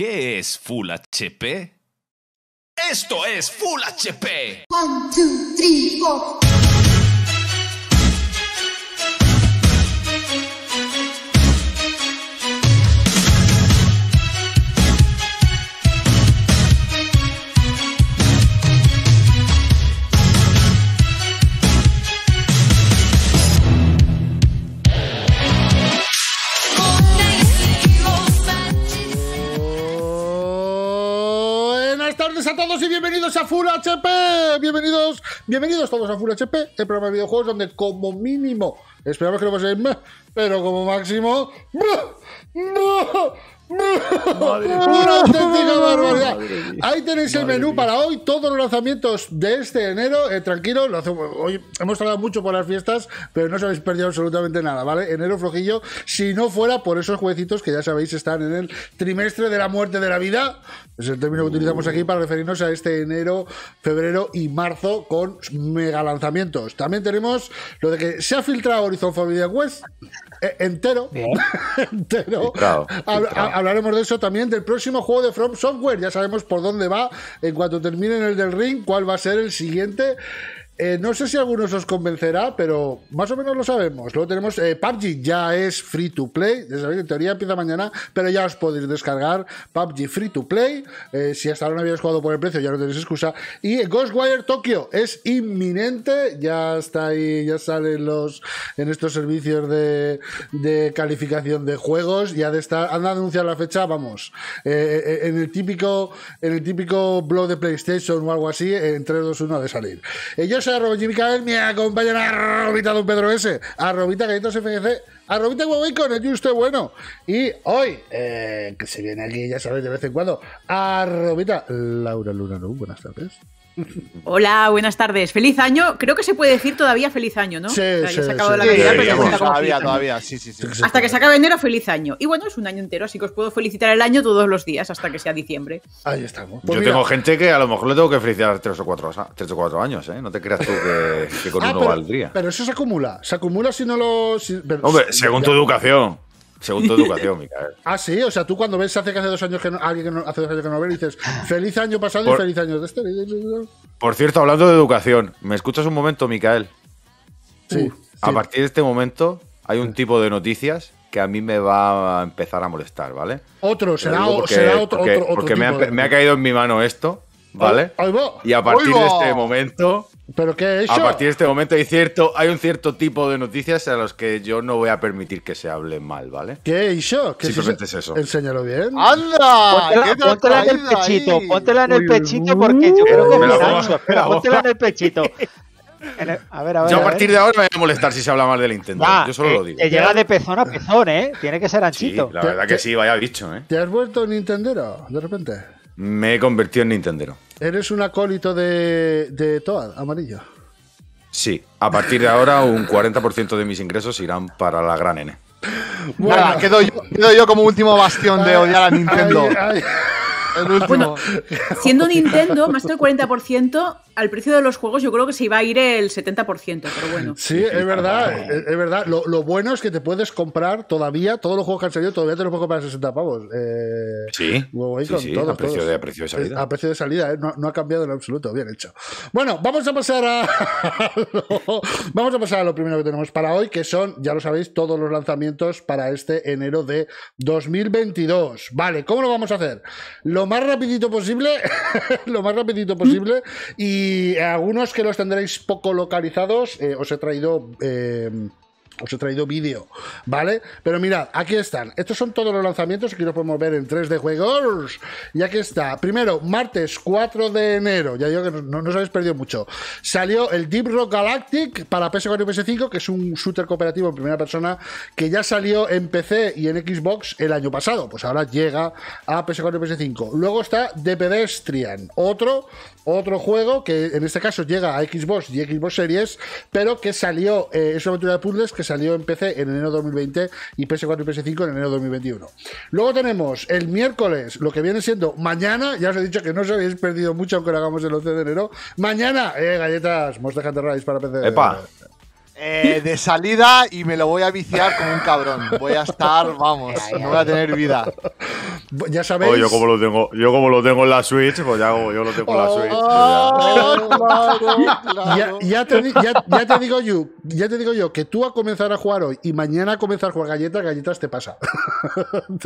Qué es full HP Esto es full HP 1 2 3 4 y bienvenidos a Full HP. Bienvenidos, bienvenidos todos a Full HP, el programa de videojuegos donde como mínimo, esperamos que lo paséis, pero como máximo, auténtica barbaridad. Ahí tenéis el menú para hoy, todos los lanzamientos de este enero. Eh, tranquilo, lo hacemos, hoy hemos tardado mucho por las fiestas, pero no os habéis perdido absolutamente nada, ¿vale? Enero flojillo, si no fuera por esos jueguitos que ya sabéis están en el trimestre de la muerte de la vida. Es el término que utilizamos aquí para referirnos a este enero, febrero y marzo con mega lanzamientos. También tenemos lo de que se ha filtrado Horizon Forbidden West. Eh, entero. entero. Hablaremos de eso también, del próximo juego de From Software. Ya sabemos por dónde va. En cuanto terminen el del ring, cuál va a ser el siguiente. Eh, no sé si algunos os convencerá, pero más o menos lo sabemos. Luego tenemos eh, PUBG, ya es free to play. en teoría empieza mañana, pero ya os podéis descargar PUBG free to play. Eh, si hasta ahora no habéis jugado por el precio, ya no tenéis excusa. Y Ghostwire Tokyo es inminente, ya está ahí, ya salen los en estos servicios de, calificación de juegos. Ya de estar, han anunciar la fecha, vamos, en el típico en el típico blog de PlayStation o algo así, en 3, 2, 1 ha de salir. Ellos a me acompañan a Robita Don Pedro S, arrobita Galletas FGC, arrobita Huawei con el usted bueno. Y hoy, eh, que se viene aquí, ya sabéis, de vez en cuando, Robita Laura Luna, ¿no? buenas tardes. Hola, buenas tardes. Feliz año. Creo que se puede decir todavía feliz año, ¿no? Sí, sí, sí, Hasta que se acabe enero, feliz año. Y bueno, es un año entero, así que os puedo felicitar el año todos los días hasta que sea diciembre. Ahí estamos. Yo pues tengo gente que a lo mejor le tengo que felicitar tres o cuatro, tres o cuatro años, ¿eh? No te creas tú que, con ah, uno valdría. Pero eso se acumula, se acumula si no lo... Hombre, según tu educación. Segundo educación, Micael. Ah, sí, o sea, tú cuando ves hace que hace dos años que no, hace dos años que no ves, dices feliz año pasado y feliz año de este. Por cierto, hablando de educación, ¿me escuchas un momento, Micael? Sí, A partir de este momento hay un tipo de noticias que a mí me va a empezar a molestar, ¿vale? Otro, será, otro, porque, me ha caído en mi mano esto ¿Vale? Y a partir de este momento. ¿Pero qué es eso? A partir de este momento hay, cierto, hay un cierto tipo de noticias a los que yo no voy a permitir que se hable mal, ¿vale? ¿Qué hizo eso? ¿Qué es eso. Enséñalo bien. ¡Anda! Póntela, en el pechito, póntela en el pechito porque yo creo que me Espera, póntela en el pechito. a ver, a ver, yo a partir de ahora me voy a molestar si se habla mal del Nintendo. yo solo eh, lo digo. Te llega de pezón a pezón, ¿eh? Tiene que ser anchito. la verdad que sí, vaya bicho, ¿eh? ¿Te has vuelto Nintendero de repente? Me he convertido en Nintendero. ¿Eres un acólito de, de Toad amarillo? Sí, a partir de ahora un 40% de mis ingresos irán para la gran N. Bueno, quedo yo, como último bastión de odiar a Nintendo bueno, siendo Nintendo, más del 40%, al precio de los juegos yo creo que se iba a ir el 70%, pero bueno. Sí, es verdad, es verdad. Lo, bueno es que te puedes comprar todavía, todos los juegos que han salido, todavía te los puedes comprar a 60 pavos. Eh, sí, a, precio de, salida. Eh, a precio de salida, eh, no, ha cambiado en absoluto, bien hecho. Bueno, vamos a pasar a... vamos a pasar lo primero que tenemos para hoy, que son, ya lo sabéis, todos los lanzamientos para este enero de 2022. Vale, ¿cómo lo vamos a hacer? lo más rapidito posible, lo más rapidito posible, y algunos que los tendréis poco localizados, eh, os he traído... Eh, os he traído vídeo, ¿vale? Pero mirad, aquí están. Estos son todos los lanzamientos que los podemos ver en 3D Juegos. Y aquí está. Primero, martes 4 de enero. Ya digo que no, no os habéis perdido mucho. Salió el Deep Rock Galactic para PS4 y PS5, que es un shooter cooperativo en primera persona que ya salió en PC y en Xbox el año pasado. Pues ahora llega a PS4 y PS5. Luego está The Pedestrian, otro otro juego que en este caso llega a Xbox y Xbox Series, pero que salió, eh, es una aventura de puzzles que salió en PC en enero de 2020 y PS4 y PS5 en enero de 2021. Luego tenemos el miércoles, lo que viene siendo mañana, ya os he dicho que no os habéis perdido mucho aunque lo hagamos el 11 de enero, mañana, eh, galletas, Monster Hunter Rise para PC. ¡Epa! Eh, de salida y me lo voy a viciar como un cabrón. Voy a estar, vamos, no voy a tener vida. Ya oh, sabéis. yo, como lo tengo, yo como lo tengo en la Switch, pues ya yo lo tengo en la Switch. Pues ya. Ya, te, digo yo, ya te digo yo que tú a comenzar a jugar hoy y mañana a comenzar a jugar galletas, galletas te pasa.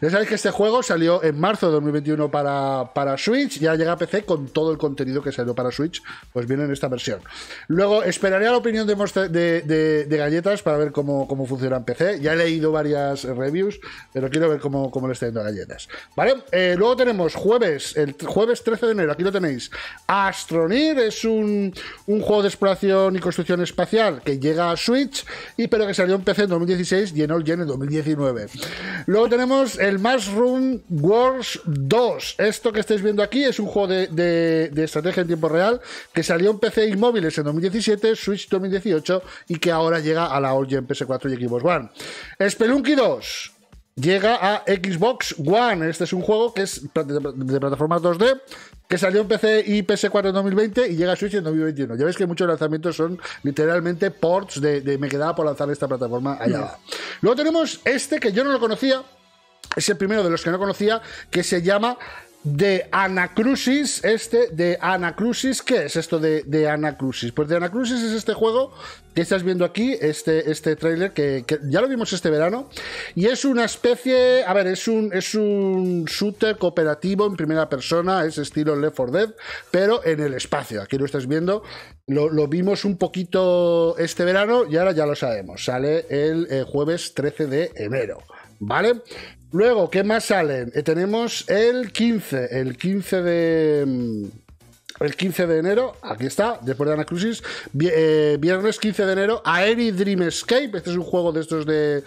Ya sabéis que este juego salió en marzo de 2021 para, para Switch, ya llega a PC con todo el contenido que salió para Switch, pues viene en esta versión. Luego esperaré a la opinión de, Galletas para ver cómo, cómo funciona en PC. Ya he leído varias eh, reviews, pero quiero ver cómo, le está yendo a Galletas. ¿Vale? Eh, luego tenemos jueves, el jueves 13 de enero, aquí lo tenéis. Astronir es un, juego de exploración y construcción espacial que llega a Switch, y pero que salió en PC en 2016 y en All Gen en 2019. Luego tenemos el room Wars 2. Esto que estáis viendo aquí es un juego de, estrategia en tiempo real que salió en PC y móviles 2017, Switch 2018 y que ahora llega a la All Gen PS4 y Xbox One. Spelunky 2 llega a Xbox One. Este es un juego que es de plataforma 2D, que salió en PC y PS4 en 2020 y llega a Switch en 2021. Ya ves que muchos lanzamientos son literalmente ports de, me quedaba por lanzar esta plataforma allá. Luego tenemos este que yo no lo conocía. Es el primero de los que no conocía, que se llama de Anacrusis este de Anacrusis ¿qué es esto de, de Pues de Anacrusis es este juego que estás viendo aquí, este, este tráiler que, ya lo vimos este verano, y es una especie, a ver, es un, es shooter cooperativo en primera persona, es estilo Left 4 Dead, pero en el espacio, aquí lo estás viendo, lo, vimos un poquito este verano y ahora ya lo sabemos, sale el eh, jueves 13 de enero. ¿vale? Luego, ¿qué más salen? Eh, tenemos el 15, el 15 de... Mm, el 15 de enero, aquí está, después de Anacrucis, eh, viernes 15 de enero, Dream Dreamscape, este es un juego de estos de,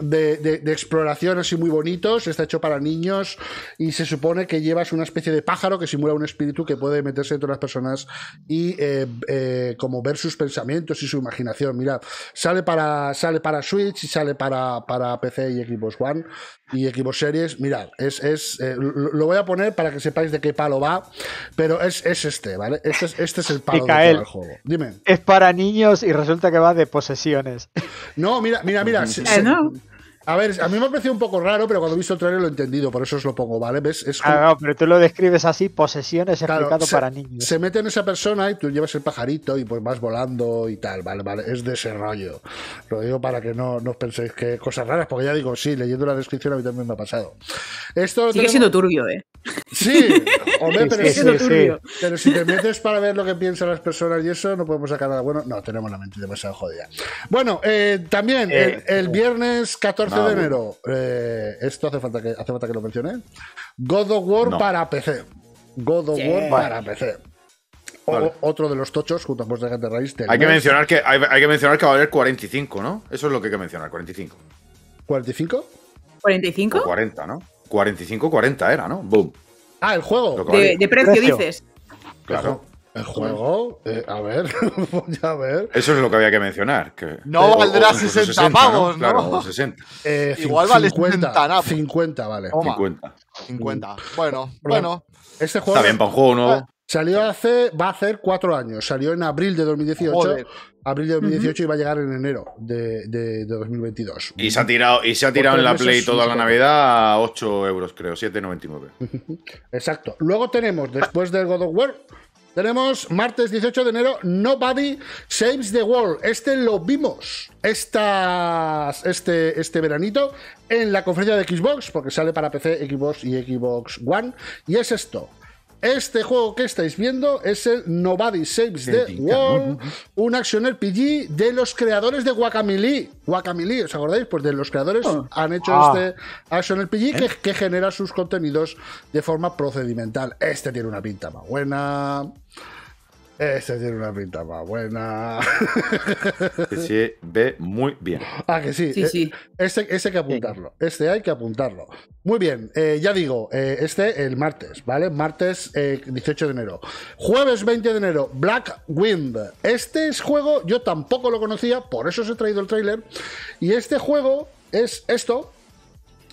de, de, de, exploración así muy bonitos, está hecho para niños y se supone que llevas una especie de pájaro que simula un espíritu que puede meterse entre las personas y eh, eh, como ver sus pensamientos y su imaginación. mirad sale para, sale para Switch y sale para, para PC y Equipos One y Equipos Series. Mirad, es, es eh, lo voy a poner para que sepáis de qué palo va, pero es, es este, ¿vale? Este es, este es el palo del juego. Dime. Es para niños y resulta que va de posesiones. No, mira, mira, mira. A ver, a mí me ha parecido un poco raro, pero cuando he visto el trailer lo he entendido, por eso os lo pongo, ¿vale? ¿Ves? Es ah, pero tú lo describes así, posesiones claro, explicado para niños. Se mete en esa persona y tú llevas el pajarito y pues vas volando y tal, ¿vale? vale es de ese rollo. Lo digo para que no, no os penséis que cosas raras, porque ya digo, sí, leyendo la descripción a mí también me ha pasado. Esto Sigue siendo turbio, ¿eh? Sí, hombre, pero, pero si te metes para ver lo que piensan las personas y eso, no podemos sacar nada bueno. No, tenemos la mente demasiado jodida. Bueno, eh, también eh, el, el, viernes 14 de ah, enero, eh, esto hace falta, que, hace falta que lo mencione. God of War para PC. God of War para PC. Otro de los tochos junto a de Hay que, mencionar que, hay, que mencionar que va a haber 45, ¿no? Eso es lo que hay que mencionar, 45. ¿45? ¿45? 40, ¿no? 45-40 era, ¿no? Boom. Ah, el juego. De, precio, dices. Claro. El juego, eh, a ver, voy a ver. Eso es lo que había que mencionar. Que, no eh, valdrá 60, pavos, ¿no? Claro, 60. Igual vale 50, 50, vale. 50. 50. Bueno, bueno. Este juego. Está bien para un juego nuevo. Salió hace, va a hacer cuatro años. Salió en abril de 2018. Abril de 2018 y va a llegar en enero de, 2022. Y se ha tirado, y se ha pues tirado en la Play toda la Navidad a 8 euros, creo, 7,99. Exacto. Luego tenemos, después del God of War, tenemos martes 18 de enero, Nobody Saves the World. Este lo vimos este, este veranito en la conferencia de Xbox, porque sale para PC, Xbox y Xbox One. Y es esto. Este juego que estáis viendo es el Nobody Saves the World, un action RPG de los creadores de Guacamili. ¿os acordáis? Pues de los creadores oh. han hecho ah. este action RPG ¿Eh? que, genera sus contenidos de forma procedimental. Este tiene una pinta más buena. Ese tiene una pinta más buena. que se ve muy bien. Ah, que sí. sí, eh, sí. Ese, hay que apuntarlo. Este hay que apuntarlo. Muy bien, eh, ya digo, eh, este el martes, ¿vale? Martes 18 de enero. Jueves 20 de enero, Black Wind. Este es juego, yo tampoco lo conocía, por eso os he traído el tráiler. Y este juego es esto.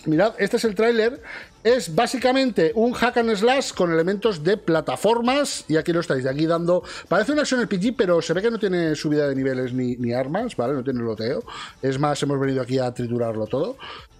Mirad, este es el tráiler es básicamente un hack and slash con elementos de plataformas. Y aquí lo estáis, de aquí dando. Parece una acción RPG, pero se ve que no tiene subida de niveles ni, armas, ¿vale? No tiene loteo. Es más, hemos venido aquí a triturarlo todo.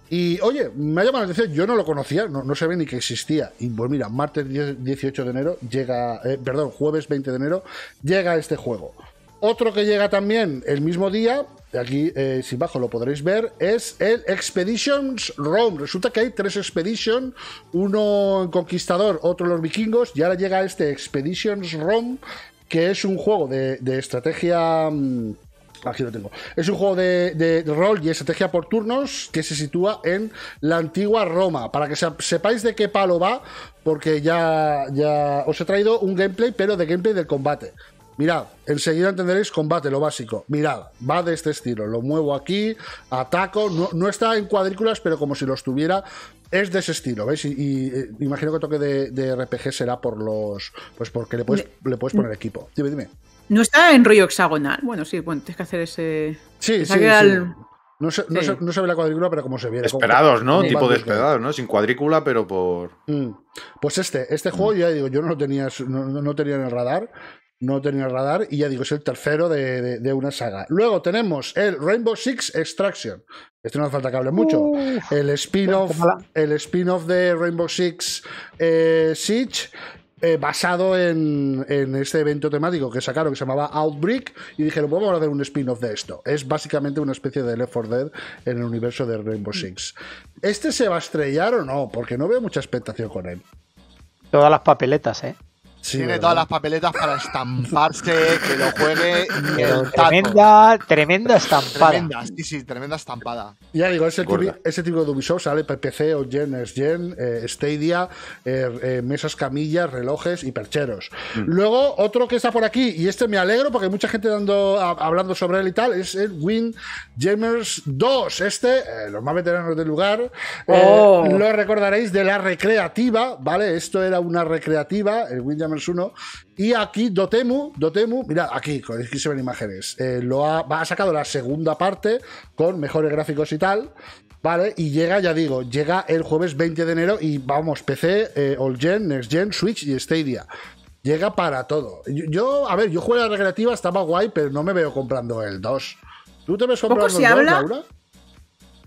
Y oye, me ha llamado la atención, yo no lo conocía, no, no sabía ni que existía. Y pues mira, martes 18 de enero llega, eh, perdón, jueves 20 de enero llega este juego. Otro que llega también el mismo día, aquí sin eh, si bajo lo podréis ver, es el Expeditions Rome. Resulta que hay tres Expeditions, uno en Conquistador, otro en los vikingos, y ahora llega este Expeditions Rome, que es un juego de, estrategia... Mm, aquí lo tengo. Es un juego de, rol y estrategia por turnos que se sitúa en la antigua Roma. Para que sepáis de qué palo va, porque ya, ya os he traído un gameplay, pero de gameplay del combate. Mirad, enseguida entenderéis combate, lo básico. Mirad, va de este estilo. Lo muevo aquí, ataco. No, está en cuadrículas, pero como si lo estuviera. Es de ese estilo, ¿veis? Y, eh, imagino que toque de, RPG será por los. Pues porque le puedes, le puedes poner mm. equipo. Dime, dime. No está en rollo hexagonal. Bueno, sí, bueno, tienes que hacer ese. Sí, sí, No se, ve la cuadrícula, pero como se ve. Esperados, ¿no? tipo de ¿no? Sin cuadrícula, pero por. Mm. Pues este, este juego, mm. ya digo, yo no lo tenía, no, no tenía en el radar no tenía radar y ya digo, es el tercero de, una saga. Luego tenemos el Rainbow Six Extraction. Este no hace falta que hable mucho. el spin-off pues, spin de Rainbow Six eh, Siege. Eh, basado en, en, este evento temático que sacaron que se llamaba Outbreak y dijeron vamos a hacer un spin-off de esto es básicamente una especie de Left 4 Dead en el universo de Rainbow mm. Six ¿este se va a estrellar o no? porque no veo mucha expectación con él todas las papeletas eh tiene todas las papeletas para estamparse, que lo juegue Tremenda, estampada. Tremenda, sí, sí, tremenda estampada. Ya digo, ese, tipo ese tipo de Ubisoft sale PPC, o Gen, Gen, eh, Stadia, eh, eh, mesas camillas, relojes y percheros. Mm. Luego, otro que está por aquí, y este me alegro porque hay mucha gente dando, hablando sobre él y tal, es el Win Gamers 2. Este, los más veteranos del lugar, oh. lo recordaréis de la recreativa, ¿vale? Esto era una recreativa, el Win uno, Y aquí Dotemu, Dotemu, mira, aquí, aquí se ven imágenes. Eh, lo ha, sacado la segunda parte con mejores gráficos y tal. Vale, y llega, ya digo, llega el jueves 20 de enero y vamos, PC, Old eh, All Gen, Next Gen, Switch y Stadia. Llega para todo. Yo, a ver, yo juego la recreativa, estaba guay, pero no me veo comprando el 2. ¿Tú te ves comprando el 2, Laura?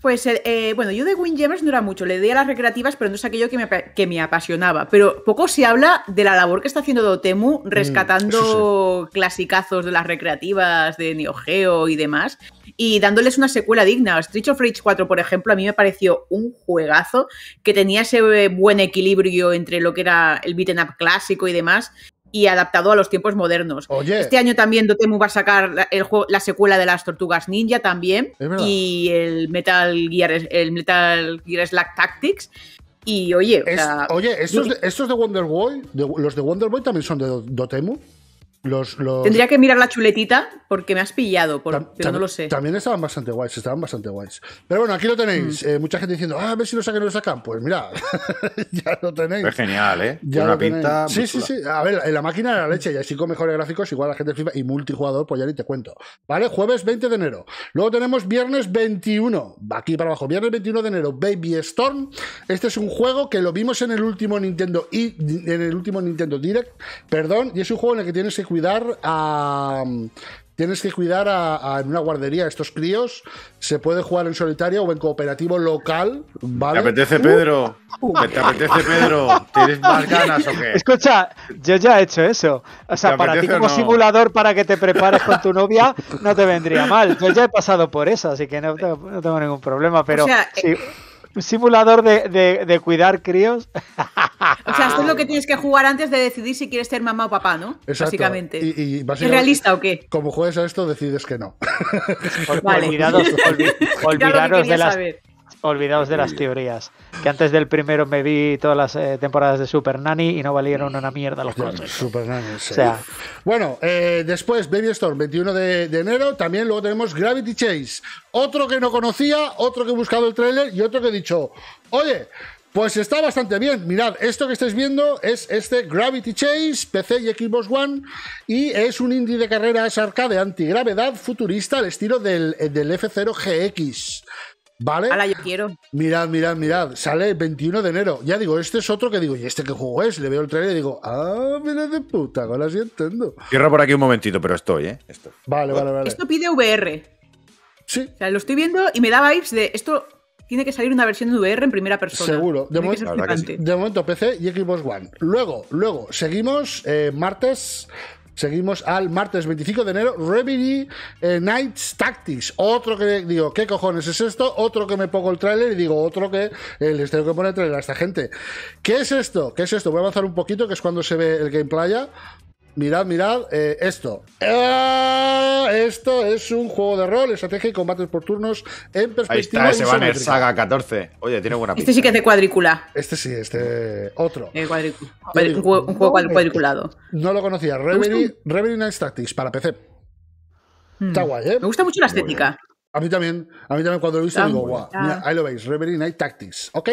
Pues, eh, eh, bueno, yo de James no era mucho, le di a las recreativas, pero no es aquello que me, apasionaba. Pero poco se habla de la labor que está haciendo Dotemu mm, rescatando clasicazos de las recreativas, de Neo Geo y demás, y dándoles una secuela digna. Street of Rage 4, por ejemplo, a mí me pareció un juegazo que tenía ese buen equilibrio entre lo que era el beat'em up clásico y demás, y adaptado a los tiempos modernos. Este año también Dotemu va a sacar el juego, la secuela de las Tortugas Ninja también y el Metal Gear, el Metal Slack Tactics. Y oye, sea, oye, ¿esos, de Wonder Boy, los de Wonder Boy también son de Dotemu? Tendría que mirar la chuletita porque me has pillado, por... pero no lo sé. También estaban bastante guays, estaban bastante guays. Pero bueno, aquí lo tenéis. Mm. Eh, mucha gente diciendo, ah, a ver si lo sacan o lo sacan. Pues mira, ya lo tenéis. Es genial, ¿eh? una pinta. Sí, sí, sí. A ver, en la máquina de la leche, ya con mejores gráficos, igual la gente Y multijugador, pues ya ni te cuento. ¿Vale? Jueves 20 de enero. Luego tenemos viernes 21. Aquí para abajo. Viernes 21 de enero, Baby Storm. Este es un juego que lo vimos en el último Nintendo y en el último Nintendo Direct. Perdón, y es un juego en el que tienes que cuidar a tienes que cuidar a, en una guardería estos críos. Se puede jugar en solitario o en cooperativo local. ¿vale? ¿Te apetece, uh. Pedro? ¿Te apetece, Pedro? ¿Tienes más ganas o qué? Escucha, yo ya he hecho eso. O sea, para ti como simulador para que te prepares con tu novia no te vendría mal. Yo ya he pasado por eso, así que no, tengo ningún problema. Pero eh, un simulador de, de, cuidar críos. O sea, esto es lo que tienes que jugar antes de decidir si quieres ser mamá o papá, ¿no? Básicamente. ¿Es realista o qué? Como juegues a esto, decides que no. Vale. Olvidaros, de las, Olvidaos de las teorías. Que antes del primero me vi todas las eh, temporadas de Super Nanny y no valieron una mierda los cuatro. Super Nanny, o sea, Bueno, eh, después Baby Storm, 21 de, enero. También luego tenemos Gravity Chase. Otro que no conocía, otro que he buscado el tráiler y otro que he dicho, oye, pues está bastante bien. Mirad, esto que estáis viendo es este Gravity Chase, PC y Xbox One, y es un indie de carrera, carreras arcade antigravedad futurista al estilo del, del F0GX. ¿Vale? yo quiero. Mirad, mirad, mirad. Sale el 21 de enero. Ya digo, este es otro que digo, ¿y este qué juego es? Le veo el trailer y digo, ah, mira de puta, con la entiendo. Cierro por aquí un momentito, pero estoy, ¿eh? Vale, vale, vale. Esto pide VR. Sí. O sea, lo estoy viendo y me da vibes de esto tiene que salir una versión de VR en primera persona. Seguro. De, momento, de momento, PC y Xbox One. Luego, luego, seguimos eh, martes Seguimos al martes 25 de enero, Remedy eh, Nights Tactics. Otro que digo, ¿qué cojones es esto? Otro que me pongo el tráiler y digo, otro que eh, les tengo que poner el tráiler a esta gente. ¿Qué es esto? ¿Qué es esto? Voy a avanzar un poquito, que es cuando se ve el gameplay. Mirad, mirad eh, esto. Ah, esto es un juego de rol, estrategia y combates por turnos en perspectiva. Ahí está, ese banner Saga 14. Oye, tiene buena pinta. Este sí que es de eh. cuadrícula. Este sí, este otro. Eh, un juego, cuadriculado. No lo conocía. Reverie, Night Tactics para PC. Hmm. Está guay, ¿eh? Me gusta mucho la estética. A mí también, a mí también cuando lo he visto digo, guau, ah. ahí lo veis, Reverie Night Tactics, ¿ok?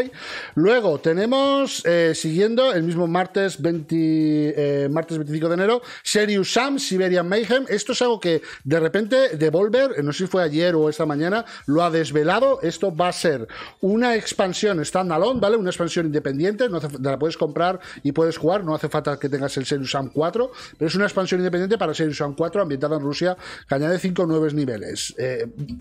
Luego tenemos, eh, siguiendo, el mismo martes, 20, eh, martes 25 de enero, Serious Sam, Siberian Mayhem. Esto es algo que de repente Devolver, eh, no sé si fue ayer o esta mañana, lo ha desvelado. Esto va a ser una expansión standalone, ¿vale? Una expansión independiente, no la puedes comprar y puedes jugar, no hace falta que tengas el Serious Sam 4, pero es una expansión independiente para Serious Sam 4 ambientada en Rusia, que añade 5 nuevos niveles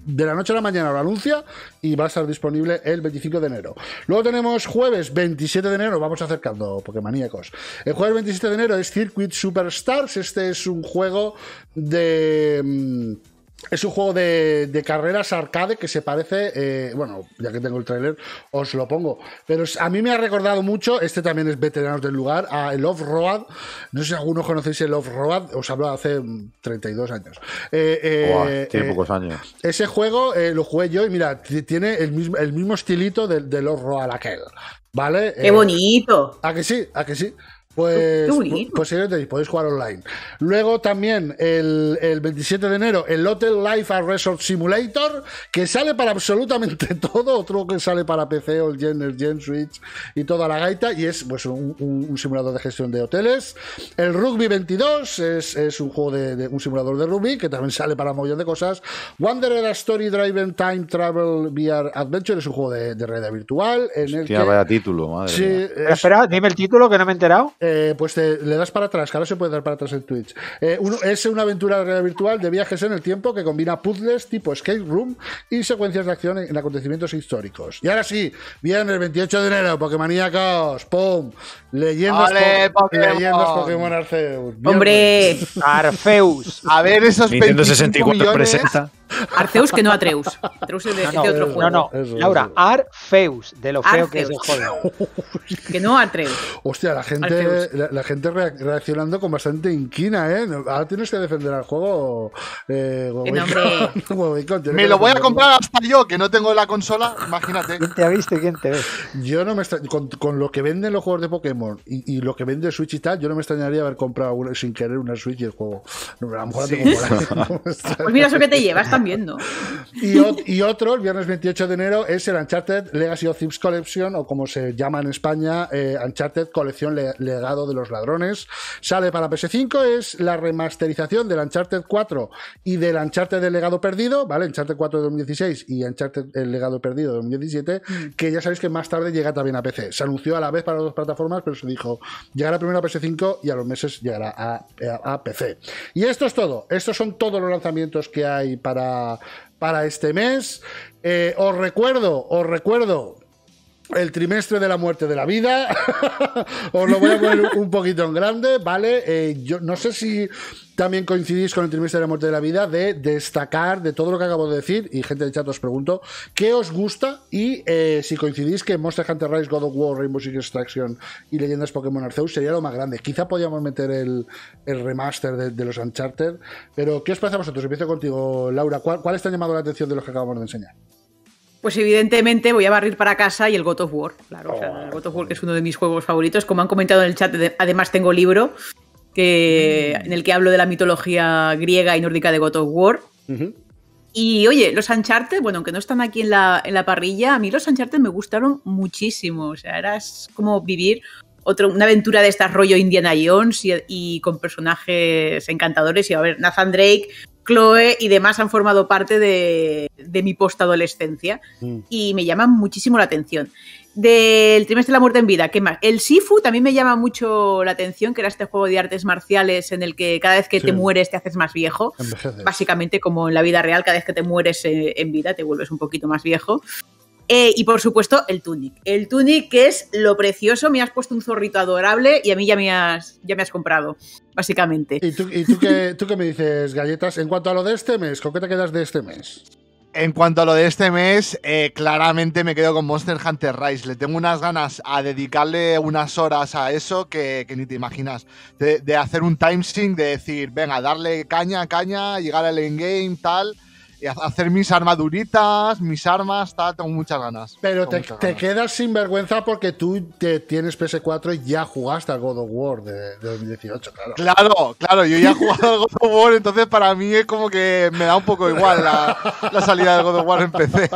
de la noche a la mañana lo anuncia y va a estar disponible el 25 de enero. Luego tenemos jueves 27 de enero, vamos acercando, Pokémoníacos. El jueves 27 de enero es Circuit Superstars, este es un juego de... Mm, es un juego de, carreras arcade que se parece, eh, bueno, ya que tengo el trailer, os lo pongo. Pero a mí me ha recordado mucho, este también es veteranos del lugar, a el Off-Road. No sé si alguno conocéis el Off-Road, os hablo hace 32 años. Eh, eh, tiene pocos años. Ese juego lo jugué yo y mira, tiene el mismo, estilito del, Off-Road aquel. ¿Vale? ¡Qué bonito! ¿A que sí? ¿A que sí? Pues, te podéis jugar online. Luego también el, el, 27 de enero, el Hotel Life A Resort Simulator, que sale para absolutamente todo, otro que sale para PC, el Gen, el Gen Switch y toda la gaita, y es pues un, simulador de gestión de hoteles. El Rugby 22 es, es un juego de, un simulador de rugby, que también sale para un montón de cosas. Wanderer Story Driven Time Travel VR Adventure es un juego de, red virtual. En el vaya título, madre. Sí, espera, dime el título que no me he enterado. Eh, pues le das para atrás, claro ahora se puede dar para atrás en Twitch. Eh, es una aventura de virtual de viajes en el tiempo que combina puzzles tipo escape room y secuencias de acción en, acontecimientos históricos. Y ahora sí, viene el 28 de enero, Pokémoníacos, ¡pum! Leyendas, Pokémon! Leyendas Pokémon Arceus. ¡Hombre! Arceus. A ver esos Nintendo 64 millones. presenta. Arceus que no Atreus. Atreus es de, no, no, otro juego. No, no, Laura, Arceus, de lo feo que es el juego. que no Atreus. Hostia, la gente pues, la, gente reaccionando con bastante inquina, ¿eh? Ahora tienes que defender al juego. Eh, me lo voy a comprar hasta yo, que no tengo la consola. Imagínate. quién te Yo no me con, lo que venden los juegos de Pokémon y, lo que vende Switch y tal, yo no me extrañaría haber comprado sin querer una Switch y el juego. pues mira eso que te llevas también, Y, otro, el viernes 28 de enero, es el Uncharted Legacy of Thieves Collection, o como se llama en España, eh, Uncharted Colección Legal de los ladrones. Sale para PS5, es la remasterización del Uncharted 4 y del Uncharted del legado perdido, ¿vale? Uncharted 4 de 2016 y Uncharted el legado perdido de 2017, mm. que ya sabéis que más tarde llega también a PC. Se anunció a la vez para las dos plataformas, pero se dijo, llegará primero a PS5 y a los meses llegará a, PC. Y esto es todo. Estos son todos los lanzamientos que hay para para este mes. Eh, os recuerdo, os recuerdo el trimestre de la muerte de la vida. Os lo voy a poner un poquito en grande, ¿vale? Eh, yo no sé si también coincidís con el trimestre de la muerte de la vida de destacar de todo lo que acabo de decir, y gente de chat os pregunto, ¿qué os gusta? Y eh, si coincidís que Monster Hunter Rise, God of War, Rainbow Six Extraction y Leyendas Pokémon Arceus sería lo más grande. Quizá podíamos meter el, remaster de, los Uncharted, pero ¿qué os parece a vosotros? Empiezo contigo, Laura. ¿Cuáles cuál te han llamado la atención de los que acabamos de enseñar? Pues evidentemente voy a barrir para casa y el God of War, claro. o sea, el oh. God of War que es uno de mis juegos favoritos. Como han comentado en el chat, además tengo libro que, mm. en el que hablo de la mitología griega y nórdica de God of War. Y oye, los Uncharted, bueno, aunque no están aquí en la, parrilla, a mí los Uncharted me gustaron muchísimo. O sea, era como vivir una aventura de este rollo Indiana Jones y, con personajes encantadores. Y a ver, Nathan Drake, Chloe y demás han formado parte de, mi postadolescencia mm. y me llaman muchísimo la atención. Del trimestre de la muerte en vida, ¿qué más? El Sifu también me llama mucho la atención, que era este juego de artes marciales en el que cada vez que te mueres te haces más viejo. Básicamente como en la vida real, cada vez que te mueres eh, en vida te vuelves un poquito más viejo. Eh, y por supuesto, el tunic. El tunic que es lo precioso, me has puesto un zorrito adorable y a mí ya me has, ya me has comprado, básicamente. ¿Y, tú, qué, me dices, galletas? En cuanto a lo de este mes, ¿con qué te quedas de este mes? En cuanto a lo de este mes, eh, claramente me quedo con Monster Hunter Rise. Le tengo unas ganas a dedicarle unas horas a eso que, ni te imaginas. De, hacer un time de decir, venga, darle caña, caña, llegar al endgame, tal y hacer mis armaduritas, mis armas, tal, tengo muchas ganas. Pero te, quedas sin vergüenza porque tú te tienes PS4 y ya jugaste al God of War de, 2018, claro. Claro, claro, yo ya he jugado a God of War, entonces para mí es como que me da un poco igual la, salida de God of War en PC.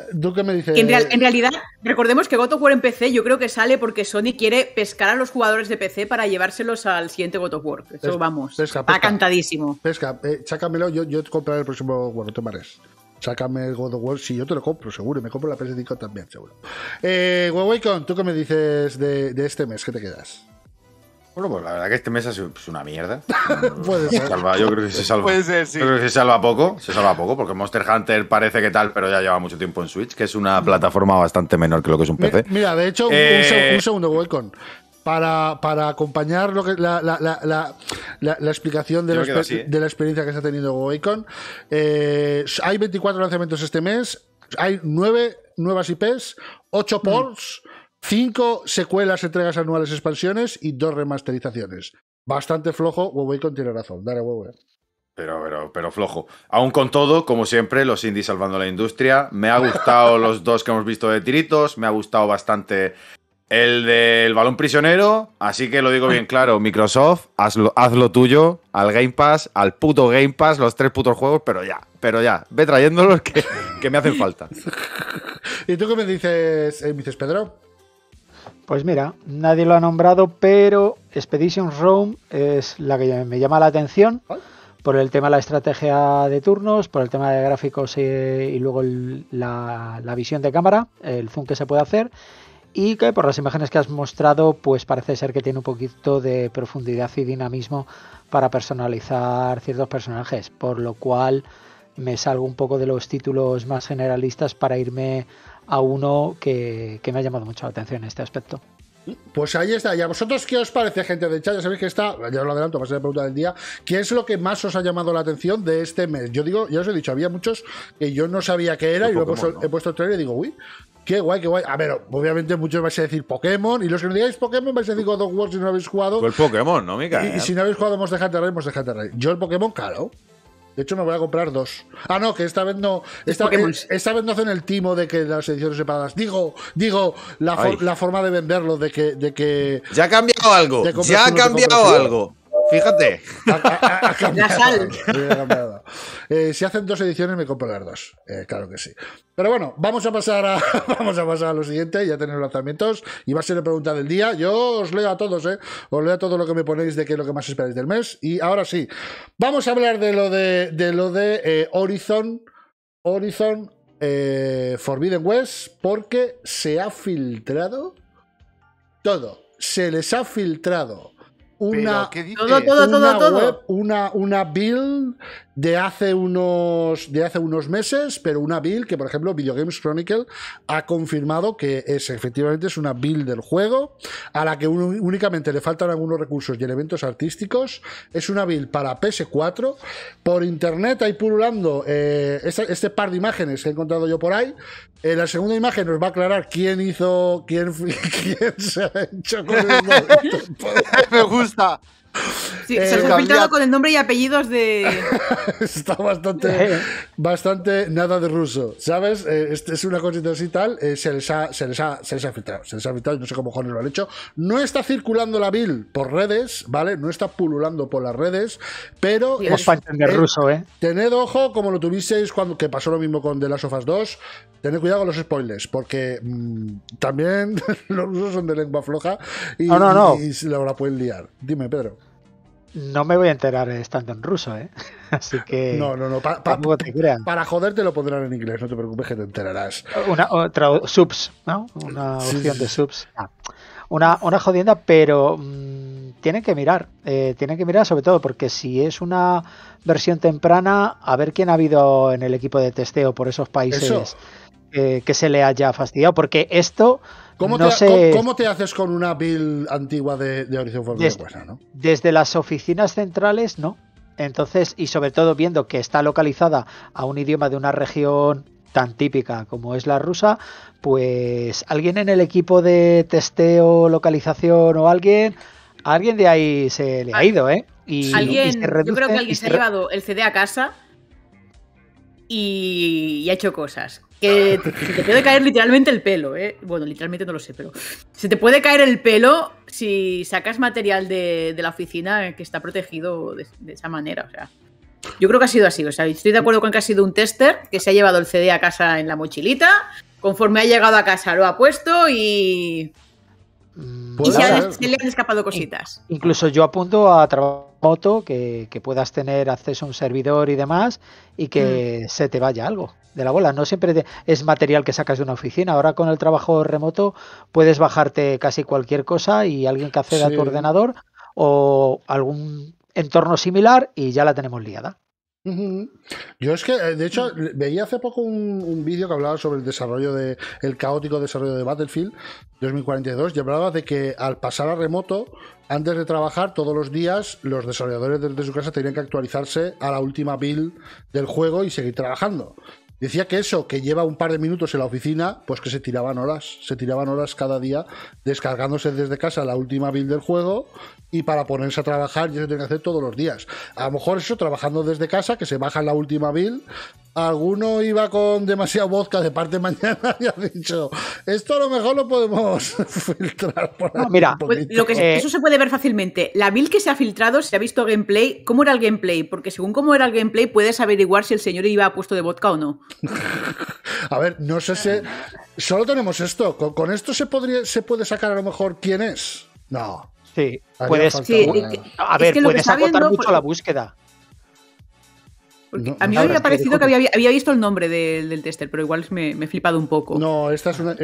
¿Tú qué me dices? en, realidad, recordemos que God of War en PC yo creo que sale porque Sony quiere pescar a los jugadores de PC para llevárselos al siguiente God of War. Eso vamos. Pesca, cantadísimo. Pesca, eh, yo, yo te compraré el próximo War, no te mares. Sácame el God of War, si yo te lo compro, seguro, y me compro la PS5 también, seguro. Eh, Huawei ¿tú qué me dices de, de este mes? ¿Qué te quedas? Bueno, pues la verdad que este mes es pues, una mierda. Puede ser. yo creo que se salva. Puede ser, sí. que se salva poco. Se salva poco, porque Monster Hunter parece que tal, pero ya lleva mucho tiempo en Switch, que es una plataforma bastante menor que lo que es un PC. Mira, de hecho, eh, un, segundo Welcome. Para, para, acompañar lo que, la, explicación de, ¿eh? de la, experiencia que se ha tenido Goicon, eh, hay 24 lanzamientos este mes, hay 9 nuevas IPs, 8 mm. ports. Cinco secuelas, entregas anuales, expansiones y dos remasterizaciones. Bastante flojo, Huawei tiene razón. Dale, huevo. Pero, pero, pero, flojo. Aún con todo, como siempre, los indies salvando la industria. Me ha gustado los dos que hemos visto de tiritos. Me ha gustado bastante el del balón prisionero. Así que lo digo bien claro: Microsoft, hazlo, lo tuyo al Game Pass, al puto Game Pass, los tres putos juegos, pero ya, pero ya. Ve trayéndolos que, me hacen falta. ¿Y tú qué me dices, eh, me dices Pedro? Pues mira, nadie lo ha nombrado, pero Expedition Rome es la que me llama la atención por el tema de la estrategia de turnos, por el tema de gráficos eh, y, luego la, la, visión de cámara, el zoom que se puede hacer y que por las imágenes que has mostrado pues parece ser que tiene un poquito de profundidad y dinamismo para personalizar ciertos personajes, por lo cual me salgo un poco de los títulos más generalistas para irme a uno que, me ha llamado mucho la atención en este aspecto. Pues ahí está. ¿Y a vosotros qué os parece, gente de chat? Ya sabéis que está, ya os lo adelanto, va a ser la pregunta del día. ¿Qué es lo que más os ha llamado la atención de este mes? Yo digo, ya os he dicho, había muchos que yo no sabía qué era y luego lo he, puesto, ¿no? el trailer y digo, uy, qué guay, qué guay. A ver, obviamente muchos vais a decir Pokémon y los que no digáis Pokémon vais a decir God of War si no habéis jugado. Pues Pokémon, ¿no, Mica? Y, si no habéis jugado hemos de Hunter hemos hemos de Hunter Yo el Pokémon, claro. De hecho, me voy a comprar dos. Ah, no, que esta vez no. Esta, eh, vez no hacen el timo de que las ediciones separadas. Digo, digo, la, forma de venderlo, de que, de que. Ya ha cambiado algo. Ya ha cambiado algo. Fíjate. Ha, eh, si hacen dos ediciones, me compro las dos. Eh, claro que sí. Pero bueno, vamos a pasar a, vamos a pasar a lo siguiente, ya tenéis lanzamientos y va a ser la pregunta del día. Yo os leo a todos, ¿eh? Os leo a todo lo que me ponéis de qué es lo que más esperáis del mes. Y ahora sí, vamos a hablar de lo de, lo de eh, Horizon, Horizon Forbidden West, porque se ha filtrado todo. Se les ha filtrado una, todo, una, una build de hace unos, de hace unos meses, pero una build que, por ejemplo, Video Games Chronicle ha confirmado que es efectivamente es una build del juego, a la que únicamente le faltan algunos recursos y elementos artísticos. Es una build para PS4. Por internet hay pululando eh, este, par de imágenes que he encontrado yo por ahí. En la segunda imagen nos va a aclarar quién hizo, quién, quién se ha hecho con el Me gusta. Eh, se les ha filtrado con el nombre y apellidos de. Está bastante. Eh. bastante nada de ruso. ¿Sabes? Eh, este es, una cosita así tal. se, les ha, se, se ha filtrado. Se les ha filtrado. No sé cómo jones lo han hecho. No está circulando la bill por redes, ¿vale? No está pululando por las redes. Pero. de ruso, ¿eh? Tened ojo, como lo tuvisteis cuando. Que pasó lo mismo con The Last of Us 2. Tened cuidado con los spoilers, porque mm, también los rusos son de lengua floja y, no, y, la, la pueden liar. Dime, Pedro no me voy a enterar estando en ruso, ¿eh? Así que. No, no, no. Para joderte lo pondrán en inglés, no te preocupes que te enterarás. Una otra subs, ¿no? Una opción de subs. Ah. una, una jodienda, pero mm, tienen que mirar. Eh, tienen que mirar, sobre todo, porque si es una versión temprana, a ver quién ha habido en el equipo de testeo por esos países eh, que se le haya fastidiado. Porque esto ¿Cómo, te, haces con una build antigua de, Horizon Forbidden desde, desde las oficinas centrales, no. Entonces, y sobre todo viendo que está localizada a un idioma de una región tan típica como es la rusa, pues alguien en el equipo de testeo, localización o alguien, alguien de ahí se le ha ido, ¿eh? Y, ¿Alguien, yo creo que alguien se, ha llevado el CD a casa y ha hecho cosas que se te puede caer literalmente el pelo, ¿eh? Bueno, literalmente no lo sé, pero se te puede caer el pelo si sacas material de, la oficina que está protegido de, esa manera, o sea. Yo creo que ha sido así, o sea, estoy de acuerdo con que ha sido un tester que se ha llevado el CD a casa en la mochilita, conforme ha llegado a casa lo ha puesto y... Y se, le han escapado cositas. Incluso yo apunto a trabajo que, que puedas tener acceso a un servidor y demás y que mm. se te vaya algo de la bola. No siempre es material que sacas de una oficina. Ahora con el trabajo remoto puedes bajarte casi cualquier cosa y alguien que acceda a tu ordenador o algún entorno similar y ya la tenemos liada. Yo es que, eh, de hecho, veía hace poco un, vídeo que hablaba sobre el desarrollo de el caótico desarrollo de Battlefield 2042 y hablaba de que al pasar a remoto, antes de trabajar todos los días, los desarrolladores desde su casa tenían que actualizarse a la última build del juego y seguir trabajando. Decía que eso, que lleva un par de minutos en la oficina, pues que se tiraban horas, se tiraban horas cada día descargándose desde casa la última build del juego y para ponerse a trabajar ya se tiene que hacer todos los días. A lo mejor eso trabajando desde casa, que se baja la última build, alguno iba con demasiado vodka de parte mañana y ha dicho, esto a lo mejor lo podemos filtrar Mira, lo que eh. eso se puede ver fácilmente. La build que se ha filtrado, se ha visto gameplay, ¿cómo era el gameplay? Porque según cómo era el gameplay puedes averiguar si el señor iba a puesto de vodka o no. a ver, no sé si... Solo tenemos esto. Con, esto se, podría, se puede sacar a lo mejor quién es. No. Sí, puedes, a ver, puedes acotar mucho la búsqueda a mí me había parecido que había, visto el nombre del, tester, pero igual me, he flipado un poco. No, esta es, una,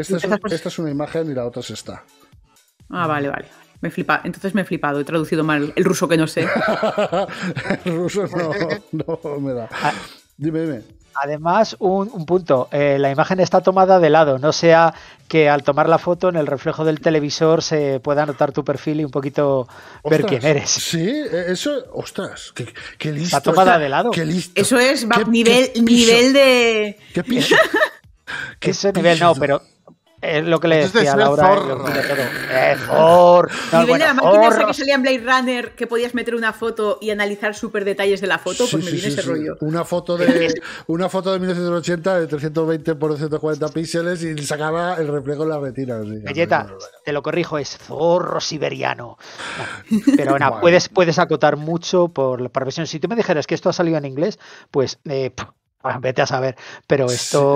una imagen y la otra es esta. Ah, vale, vale. Me flipa, entonces me he flipado, he traducido mal el ruso que no sé. el ruso no me da. Ah. Dime, dime. Además, un, punto, eh, la imagen está tomada de lado, no sea que al tomar la foto en el reflejo del televisor se pueda notar tu perfil y un poquito ver quién eres. Sí, e, eso, ostras, qué, listo. Está tomada de lado. Qué listo. Eso es nivel, nivel de... ¿Qué piso? ¿Qué, ese nivel no, pero es lo que le decía Laura. Es eh, y bueno, la máquina esa que salía en Blade Runner que podías meter una foto y analizar súper detalles de la foto, pues me viene ese rollo. Una foto de una foto de 1980 de 320 por 240 píxeles y sacaba el reflejo en la retina. Galleta, te lo corrijo, es zorro siberiano. pero bueno, puedes, puedes acotar mucho por la profesión. Si tú me dijeras que esto ha salido en inglés, pues eh, Ah, vete a saber, pero esto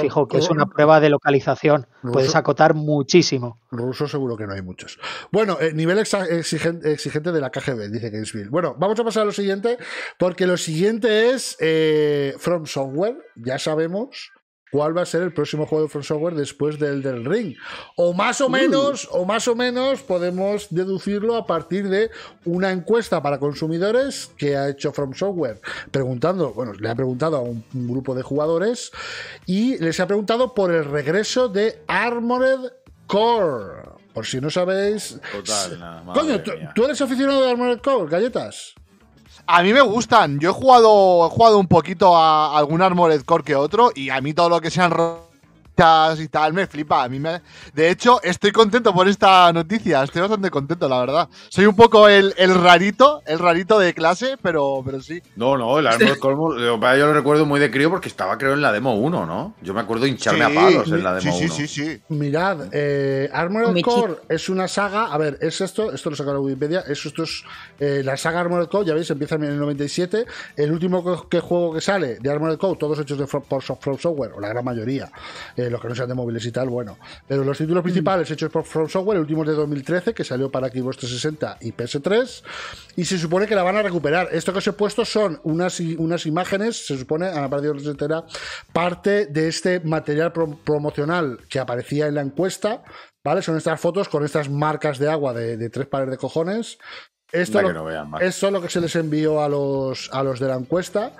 fijo que es una prueba de localización. Puedes acotar muchísimo. Ruso seguro que no hay muchos. Bueno, eh, nivel exigente, de la KGB, dice Gainesville. Bueno, vamos a pasar a lo siguiente, porque lo siguiente es eh, From Software, ya sabemos cuál va a ser el próximo juego de From Software después del del Ring. O más o uh. menos, o más o menos podemos deducirlo a partir de una encuesta para consumidores que ha hecho From Software, preguntando, bueno, le ha preguntado a un, grupo de jugadores y les ha preguntado por el regreso de Armored Core. Por si no sabéis. Coño, ¿tú, ¿tú, eres aficionado de Armored Core, galletas? A mí me gustan. Yo he jugado, he jugado un poquito a algún Armored Core que otro y a mí todo lo que sean y tal, me flipa. A mí me... De hecho, estoy contento por esta noticia, estoy bastante contento, la verdad. Soy un poco el, el rarito, el rarito de clase, pero, pero sí. No, no, el Armored Core yo lo recuerdo muy de crío porque estaba, creo, en la demo 1, ¿no? Yo me acuerdo hincharme a palos en la demo 1. Sí, sí, sí. Mirad, eh, Armored Core es una saga, a ver, es esto, esto lo saca la Wikipedia, eso esto es eh, la saga Armored Core, ya veis, empieza en el 97, el último que, juego que sale de Armored Core, todos hechos de, por Software, o la gran mayoría. Eh, los que no sean de móviles y tal, bueno. Pero los títulos principales mm. hechos por From Software, el último es de 2013, que salió para Xbox 360 y PS3, y se supone que la van a recuperar. Esto que os he puesto son unas, unas imágenes, se supone, han aparecido etcétera, parte de este material promocional que aparecía en la encuesta, ¿vale? Son estas fotos con estas marcas de agua de, tres pares de cojones, esto, lo, no es lo que se les envió a los, a los de la encuesta.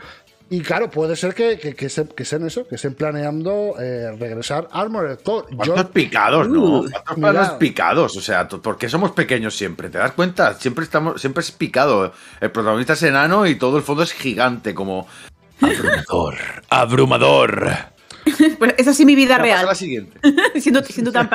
Y claro, puede ser que, que, sean eso, que estén planeando eh, regresar Armored Core. ¿Cuántos picados, no? ¿Cuántos picados? O sea, porque somos pequeños siempre, ¿te das cuenta? Siempre, estamos, siempre es picado. El protagonista es enano y todo el fondo es gigante, como... Abrumador. abrumador. Pues esa sí mi vida real. La siguiente. siendo, tan,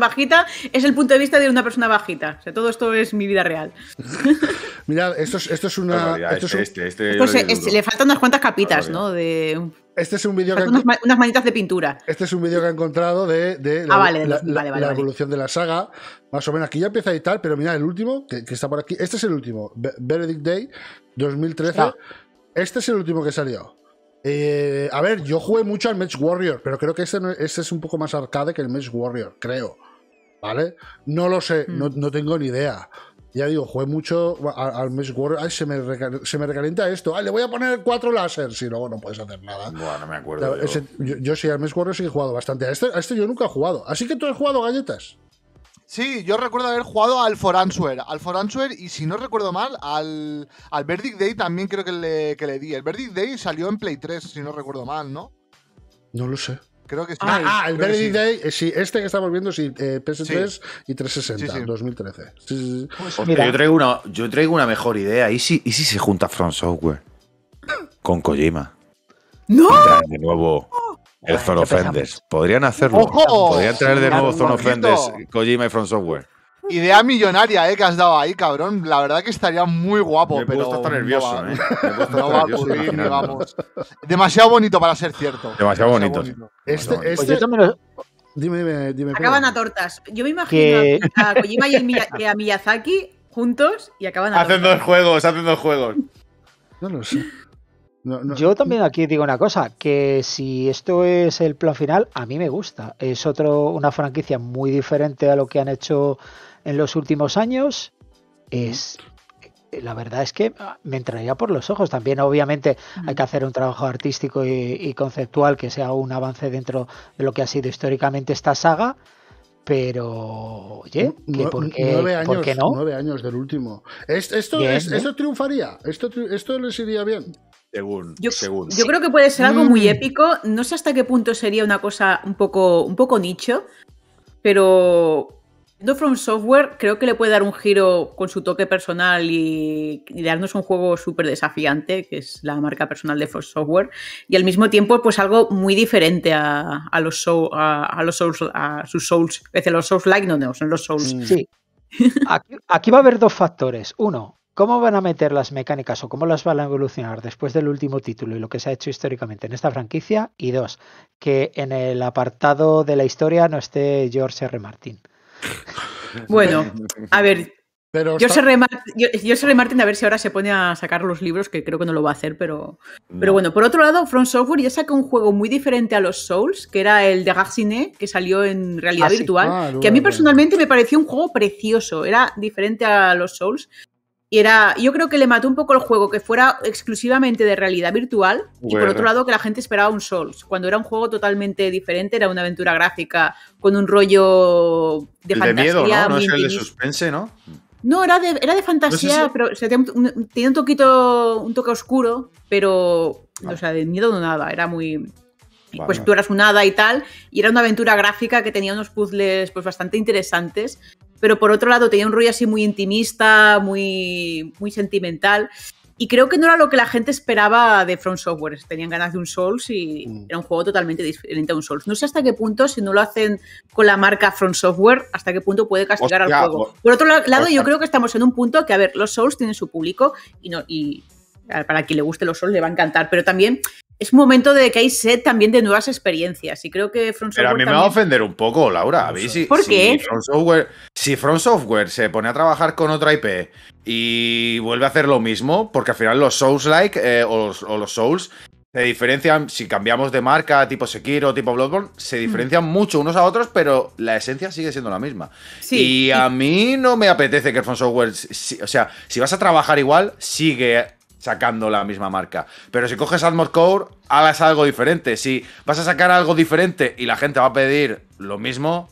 bajita, es el punto de vista de una persona bajita. sea, todo esto es mi vida real. Mirad, esto es, esto es una. esto es este, este pues le faltan unas cuantas capitas, ¿no? De, este es un vídeo Unas, manitas de pintura. Este es un vídeo que he encontrado de, la, evolución de la saga. Más o menos. Aquí ya empieza a editar, pero mirad, el último, que, está por aquí. Este es el último. Benedict Day, 2013. Este es el último que salió. Eh, a ver, yo jugué mucho al Match Warrior, pero creo que este, es un poco más arcade que el Match Warrior, creo. ¿Vale? No lo sé, no, mm. tengo ni idea. Ya digo, jugué mucho al, al Warrior. Ay, se me, se me recalienta esto. Ay, le voy a poner cuatro láser. Si luego no puedes hacer nada. Bueno, me acuerdo. yo. sí, al Match Warrior sí he jugado bastante. A este, a este yo nunca he jugado. Así que tú has jugado galletas. Sí, yo recuerdo haber jugado al Foranswear. al For y si no recuerdo mal, al, Verdict Day también creo que le, di. El Verdict Day salió en Play 3, si no recuerdo mal, ¿no? No lo sé. Creo que sí. Ah, ah el Verdict Day, eh, sí, este que estamos viendo, sí, eh, PS3 y 360, 2013. Pues, Mira. Yo, traigo una, mejor idea. ¿Y si, ¿Y si se junta Front Software con Kojima? ¡No! de nuevo el Zone Offenders. Podrían hacerlo. Podrían traer de nuevo Zone Fenders Kojima y From Software. Idea millonaria, eh, que has dado ahí, cabrón. La verdad que estaría muy guapo, me pero. Estar nervioso, no, eh. no va a Demasiado bonito para ser cierto. Demasiado, bonito. Este, pues este- Dime, dime, dime. Acaban a tortas. Yo me imagino a Kojima y, a Miyazaki juntos y acaban a Hacen dos juegos, hacen dos juegos. No lo sé. Yo también aquí digo una cosa, que si esto es el plan final, a mí me gusta. Es otro, una franquicia muy diferente a lo que han hecho en los últimos años. Es eh, la verdad es que me entraría por los ojos. También, obviamente, hay que hacer un trabajo artístico y, conceptual que sea un avance dentro de lo que ha sido históricamente esta saga. Pero, oye, ¿por, nueve años, no? del último. ¿Esto, triunfaría? ¿Esto, ¿Esto les iría bien? Según, yo, creo que puede ser algo muy mm. épico. No sé hasta qué punto sería una cosa un poco, un poco nicho, pero no From Software creo que le puede dar un giro con su toque personal y, darnos un juego súper desafiante, que es la marca personal de From Software, y al mismo tiempo pues algo muy diferente a, los, Souls, a sus Souls, es los Souls Like, no, son los Souls. aquí, va a haber dos factores. Uno, ¿Cómo van a meter las mecánicas o cómo las van a evolucionar después del último título y lo que se ha hecho históricamente en esta franquicia? Y dos, que en el apartado de la historia no esté George R. Martin. Bueno, a ver, George R. Martin, a ver si ahora se pone a sacar los libros, que creo que no lo va a hacer, pero, pero bueno, por otro lado, From Software ya sacó un juego muy diferente a los Souls, que era el de Garciné que salió en realidad ah, virtual, ah, que a mí personalmente me pareció un juego precioso, era diferente a los Souls, y era, yo creo que le mató un poco el juego, que fuera exclusivamente de realidad virtual y por otro lado que la gente esperaba un Souls, cuando era un juego totalmente diferente, era una aventura gráfica con un rollo de fantasía. miedo, ¿no? de suspense, ¿no? No, era de, era de fantasía, pero tenía, un, toquito, un toque oscuro, pero, sea, de miedo no nada, era muy... Pues tú eras un hada y tal, y era una aventura gráfica que tenía unos puzzles pues bastante interesantes pero por otro lado tenía un ruido así muy intimista, muy, muy sentimental. Y creo que no era lo que la gente esperaba de From Software. Tenían ganas de un Souls y mm. era un juego totalmente diferente a un Souls. No sé hasta qué punto, si no lo hacen con la marca From Software, hasta qué punto puede castigar al juego. Por otro lado, yo creo que estamos en un punto que, a ver, los Souls tienen su público y, no, y para quien le guste los Souls le va a encantar, pero también es momento de que hay set también de nuevas experiencias. Y creo que Pero a mí me va a ofender un poco, Laura. ¿Por qué? si From Software se pone a trabajar con otra IP y vuelve a hacer lo mismo, porque al final los Souls-like eh, o, los Souls se diferencian, si cambiamos de marca, tipo Sekiro, tipo Bloodborne, se hmm. diferencian mucho unos a otros, pero la esencia sigue siendo la misma. y a mí no me apetece que From Software. o sea, si vas a trabajar igual, sigue sacando la misma marca. Pero si coges Atmos Core, hagas algo diferente. Si vas a sacar algo diferente y la gente va a pedir lo mismo,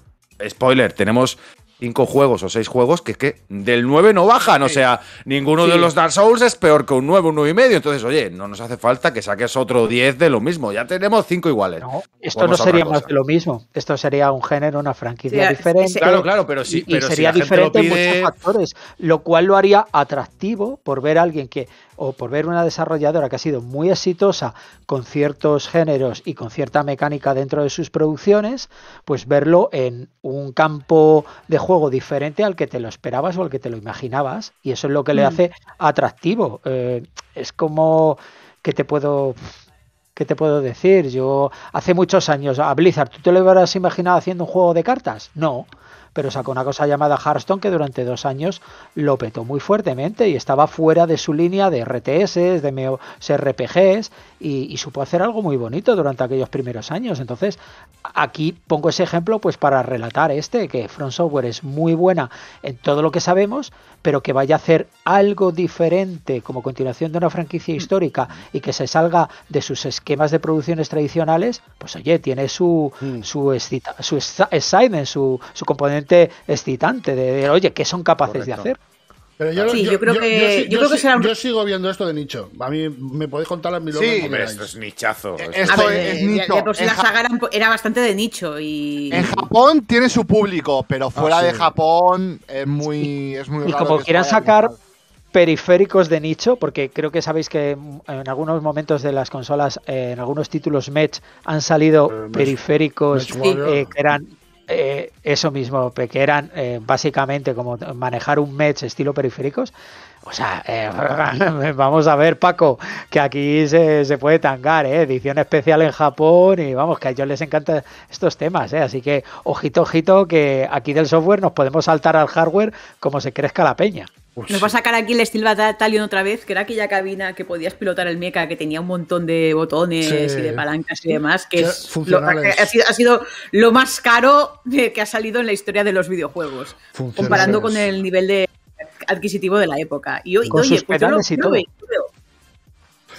spoiler, tenemos cinco juegos o seis juegos que, es que del 9 no bajan. O sea, ninguno de los Dark Souls es peor que un 9, un 9 y medio. Entonces, oye, no nos hace falta que saques otro 10 de lo mismo. Ya tenemos cinco iguales. esto no sería más de lo mismo. Esto sería un género, una franquicia diferente. Claro, claro, pero sí. sería diferente en muchos factores, lo cual lo haría atractivo por ver a alguien que o por ver una desarrolladora que ha sido muy exitosa con ciertos géneros y con cierta mecánica dentro de sus producciones, pues verlo en un campo de juego diferente al que te lo esperabas o al que te lo imaginabas. Y eso es lo que le mm. hace atractivo. Eh, es como que te puedo. que te puedo decir? Yo hace muchos años a Blizzard, ¿tú te lo hubieras imaginado haciendo un juego de cartas? No pero sacó una cosa llamada Hearthstone que durante dos años lo petó muy fuertemente y estaba fuera de su línea de RTS, de RPGs y, supo hacer algo muy bonito durante aquellos primeros años. Entonces, aquí pongo ese ejemplo pues para relatar este, que Front Software es muy buena en todo lo que sabemos, pero que vaya a hacer algo diferente como continuación de una franquicia mm. histórica y que se salga de sus esquemas de producciones tradicionales, pues oye, tiene su, mm. su, su su componente excitante de, oye, ¿qué son capaces de hacer? yo, creo que, yo, sigo viendo esto de nicho. A mí me podéis contar las mil Sí, es nichazo. Eh, esto la saga era, bastante de nicho. Y... En Japón tiene su público, pero ah, fuera de Japón es muy, es muy raro. Y como quieran sacar periféricos de nicho, porque creo que sabéis que en algunos momentos de las consolas, eh, en algunos títulos Match han salido eh, periféricos que, eran, eh, eso mismo, que eran eh, básicamente como manejar un match estilo periféricos. O sea, eh, vamos a ver, Paco, que aquí se, se puede tangar, edición especial en Japón y vamos, que a ellos les encantan estos temas, así que ojito, ojito, que aquí del software nos podemos saltar al hardware como se crezca la peña. Pues Nos va a sacar aquí el tal y otra vez, que era aquella cabina que podías pilotar el mecha, que tenía un montón de botones y de palancas y demás, que, es ha, sido, lo más caro que ha salido en la historia de los videojuegos, comparando con el nivel de adquisitivo de la época. Y, con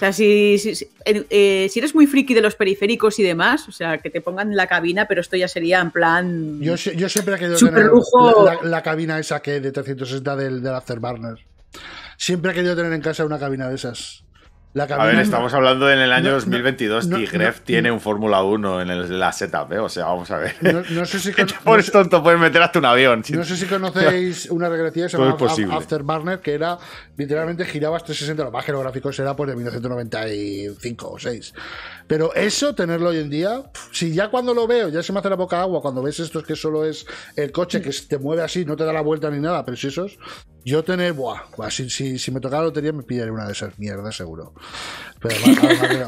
o sea, eh, si, eres muy friki de los periféricos y demás, o sea, que te pongan la cabina, pero esto ya sería en plan. Yo, siempre he querido tener La, cabina esa que de 360 del, del Afterburner. Siempre he querido tener en casa una cabina de esas a ver, estamos hablando en el año 2022. No, tiene un Fórmula 1 en el, la setup, O sea, vamos a ver. No, sé si. por sé, tonto, puedes meter hasta un avión. No sé si conocéis una regresiva que se Afterburner, que era literalmente giraba hasta 60. más que los gráficos era pues de 1995 o 6. Pero eso, tenerlo hoy en día, si ya cuando lo veo, ya se me hace la boca agua, cuando ves esto es que solo es el coche que te mueve así, no te da la vuelta ni nada, pero si esos, yo tener, buah, si, me toca la lotería me pillaré una de esas mierdas seguro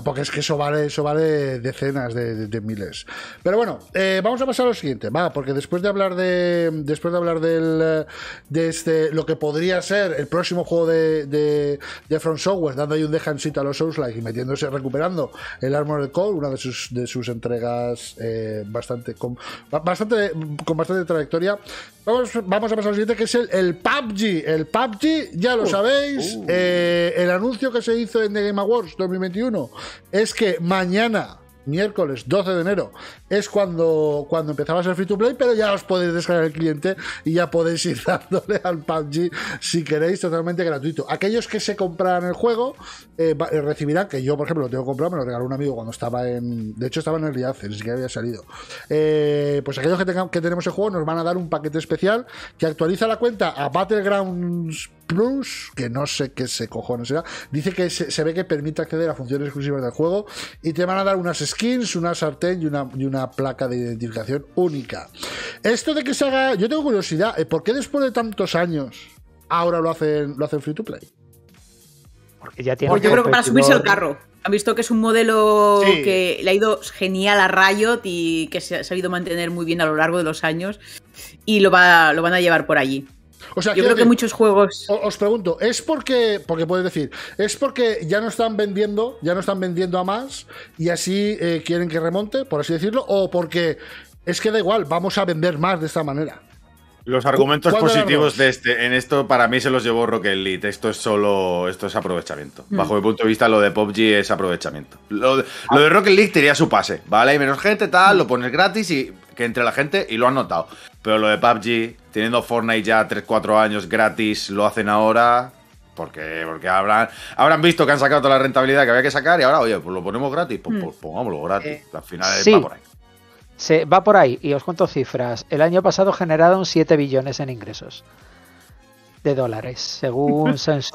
porque es que eso vale, eso vale decenas de, miles. Pero bueno, eh, vamos a pasar a lo siguiente, va, porque después de hablar de. Después de hablar del. de este. lo que podría ser el próximo juego de, de, de From Software, dando ahí un dejancito a los Souls like y metiéndose recuperando el Armored Core, una de sus de sus entregas eh, bastante con bastante con bastante trayectoria. Vamos, a pasar al siguiente, que es el, PUBG. El PUBG, ya lo sabéis, uh. eh, el anuncio que se hizo en The Game Awards 2021 es que mañana, miércoles 12 de enero, es cuando, cuando empezaba a ser free to play, pero ya os podéis descargar el cliente y ya podéis ir dándole al PUBG si queréis, totalmente gratuito. Aquellos que se compraran el juego eh, eh, recibirán, que yo por ejemplo lo tengo comprado, me lo regaló un amigo cuando estaba en. De hecho, estaba en el Riace, ni siquiera había salido. Eh, pues aquellos que, tengan, que tenemos el juego nos van a dar un paquete especial que actualiza la cuenta a Battlegrounds Blues, que no sé qué se cojones será. Dice que se, ve que permite acceder a funciones exclusivas del juego y te van a dar unas skins, una sartén y una, placa de identificación única. Esto de que se haga. Yo tengo curiosidad, ¿eh? ¿por qué después de tantos años ahora lo hacen, lo hacen free to play? Porque ya tiene Porque yo creo que para subirse al carro. Han visto que es un modelo que le ha ido genial a Riot y que se ha sabido mantener muy bien a lo largo de los años y lo, lo van a llevar por allí. O sea, yo creo que muchos juegos. Os pregunto, ¿es porque, porque puedes decir, es porque ya no están vendiendo, ya no están vendiendo a más y así eh, quieren que remonte, por así decirlo, o porque es que da igual, vamos a vender más de esta manera? Los argumentos positivos de este, en esto para mí se los llevó Rocket League. Esto es solo, esto es aprovechamiento. Mm. Bajo mi punto de vista, lo de PUBG es aprovechamiento. Lo, lo ah. de Rocket League tenía su pase, ¿vale? Hay menos gente, tal, lo pones gratis y que entre la gente y lo han notado. Pero lo de PUBG, teniendo Fortnite ya 3-4 años gratis, lo hacen ahora. Porque, porque habrán, habrán visto que han sacado toda la rentabilidad que había que sacar y ahora, oye, pues lo ponemos gratis, pues, pues hmm. pongámoslo gratis. Al final sí. va por ahí. Se va por ahí y os cuento cifras. El año pasado generaron 7 billones en ingresos de dólares, según Samsung.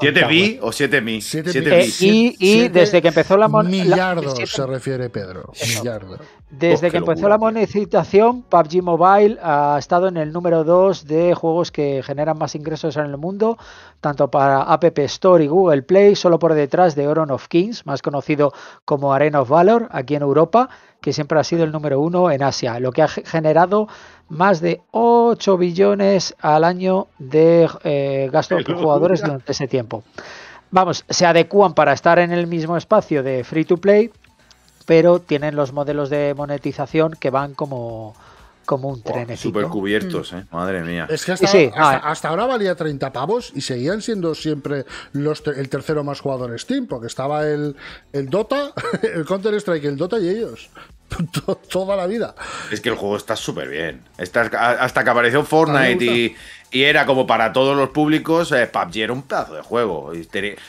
o 7.000? Eh, y, desde que empezó la Millardos se refiere Pedro. Millardos. Pues desde que empezó la monetización, PUBG Mobile ha estado en el número 2 de juegos que generan más ingresos en el mundo, tanto para App Store y Google Play, solo por detrás de Oron of Kings, más conocido como Arena of Valor, aquí en Europa, que siempre ha sido el número 1 en Asia, lo que ha generado más de 8 billones al año de eh, gasto gastos por jugadores durante ese tiempo. Vamos, se adecúan para estar en el mismo espacio de free to play, pero tienen los modelos de monetización que van como, como un tren trenecito. cubiertos, mm. eh, madre mía. Es que hasta, ahora valía 30 pavos y seguían siendo siempre los el tercero más jugador en Steam, porque estaba el, el Dota, el Counter Strike, el Dota y ellos. toda la vida. Es que el juego está súper bien. hasta que apareció Fortnite y, era como para todos los públicos, eh, PUBG era un pedazo de juego.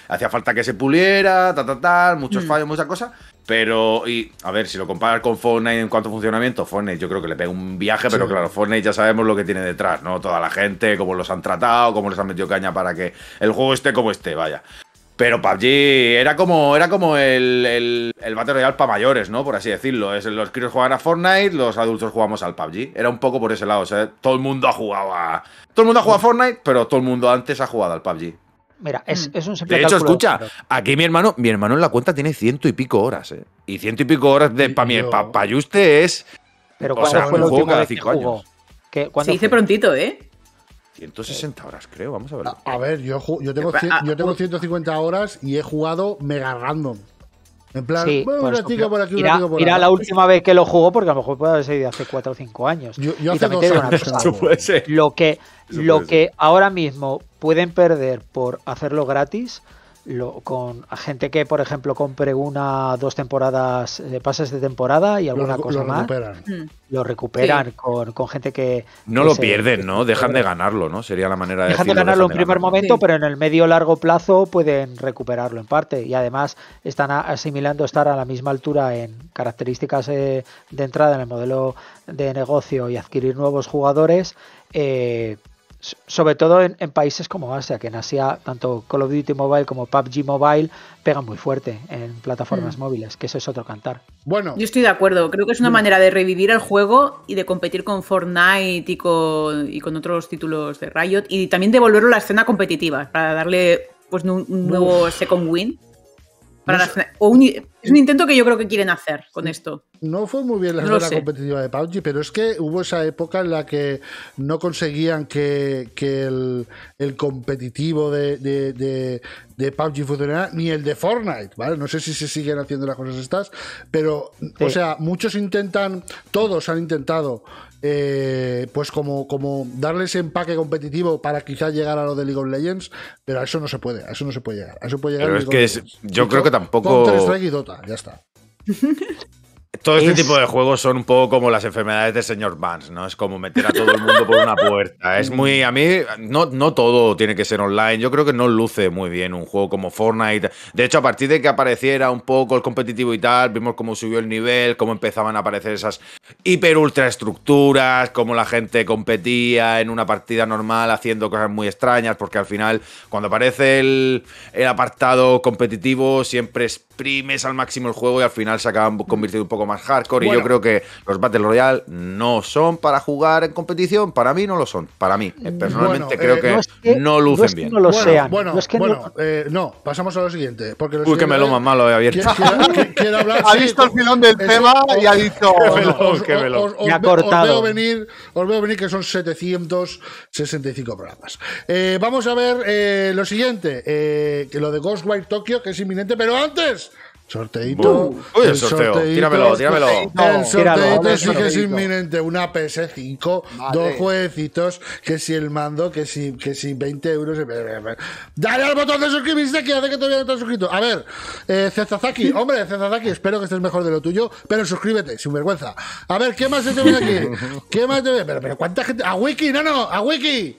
hacía falta que se puliera, muchos mm. fallos, muchas cosas. Pero, y a ver, si lo comparas con Fortnite en cuanto a funcionamiento, Fortnite yo creo que le pega un viaje, pero claro, Fortnite ya sabemos lo que tiene detrás, ¿no? Toda la gente, cómo los han tratado, cómo les han metido caña para que el juego esté como esté, vaya. Pero PUBG era como, era como el, el, el Battle Royale para mayores, ¿no? Por así decirlo. Es, los críos juegan a Fortnite, los adultos jugamos al PUBG. Era un poco por ese lado. O sea, todo el mundo ha jugado a. Todo el mundo ha jugado Fortnite, pero todo el mundo antes ha jugado al PUBG. Mira, mm. es, un simple De hecho, escucha, aquí mi hermano, mi hermano en la cuenta tiene ciento y pico horas, ¿eh? Y ciento y pico horas de para mi pa, es. Pero cuando juego cada cinco años. Se dice prontito, ¿eh? 160 horas, creo. Vamos a ver. A, ver, yo, tengo, 150 ah, horas y he jugado mega random. En plan, una chica por aquí, una chica por la última vez que lo jugó, porque a lo mejor puede haber sido hace 4 o 5 años. Yo, hace años. Lo que, lo que ahora mismo pueden perder por hacerlo gratis, con gente que, por ejemplo, compre una, dos temporadas, de eh, pases de temporada y alguna cosa lo más. Recuperan. Mm. Lo recuperan con, gente que. No lo pierden, ¿no? Dejan de ganarlo, ¿no? Sería la manera de. Dejan de ganarlo en primer momento, pero en el medio largo plazo pueden recuperarlo en parte. Y además están asimilando estar a la misma altura en características eh, de entrada en el modelo de negocio y adquirir nuevos jugadores. Eh, sobre todo en, países como Asia, que en Asia tanto Call of Duty Mobile como PUBG Mobile pegan muy fuerte en plataformas hmm. móviles, que eso es otro cantar. Bueno. Yo estoy de acuerdo, creo que es una manera de revivir el juego y de competir con Fortnite y con, otros títulos de Riot y también devolverlo a la escena competitiva para darle pues un, nuevo second win es un intento que yo creo que quieren hacer con esto. No fue muy bien la no competitiva de PUBG, pero es que hubo esa época en la que no conseguían que, el, competitivo de, de, PUBG funcionara, ni el de Fortnite, ¿vale? No sé si se siguen haciendo las cosas estas, pero, o sea, muchos intentan, todos han intentado eh, pues como, como darle ese empaque competitivo para quizás llegar a lo de League of Legends, pero a eso no se puede, a eso no se puede llegar. eso puede llegar pero es que yo creo que tampoco. Dota, ya está. Todo este tipo de juegos son un poco como las enfermedades de señor Vance, ¿no? Es como meter a todo el mundo por una puerta. Es mm. muy. A mí, no, no todo tiene que ser online. Yo creo que no luce muy bien un juego como Fortnite. De hecho, a partir de que apareciera un poco el competitivo y tal, vimos cómo subió el nivel, cómo empezaban a aparecer esas hiper ultra estructuras cómo la gente competía en una partida normal haciendo cosas muy extrañas, porque al final, cuando aparece el, el apartado competitivo, siempre exprimes al máximo el juego y al final se acaban convirtiendo un poco más hardcore y yo creo que los Battle Royale no son para jugar en competición, para mí no lo son, para mí. Eh, mm, personalmente creo eh, que, no, lucen bien. No lo bueno, sean. Bueno, no, eh, pasamos a lo siguiente. Porque lo Uy, siguiente, que más malo he abierto. hablar, ha visto el filón del tema y ha dicho... Qué melón, ha cortado. Os veo, venir, venir que son 765 programas. vamos a ver lo siguiente, que lo de Ghostwire Tokyo, que es inminente, pero antes... Sorteito. Uy, el, sorteo. tíramelo, tíramelo. El sorteito sí que es inminente. Una PS5, dos jueguecitos, que si el mando, que si, que si 20 euros. Eh, eh, eh, Dale al botón de suscribirse que hace que todavía no estás suscrito. A ver, eh, Cezazaki, hombre, Cezazaki, espero que estés mejor de lo tuyo, pero suscríbete, sin vergüenza. A ver, ¿qué más se te ve aquí? ¿Qué más te ve? Pero, pero ¿cuánta gente? ¡A Wiki, no, no! ¡A Wiki!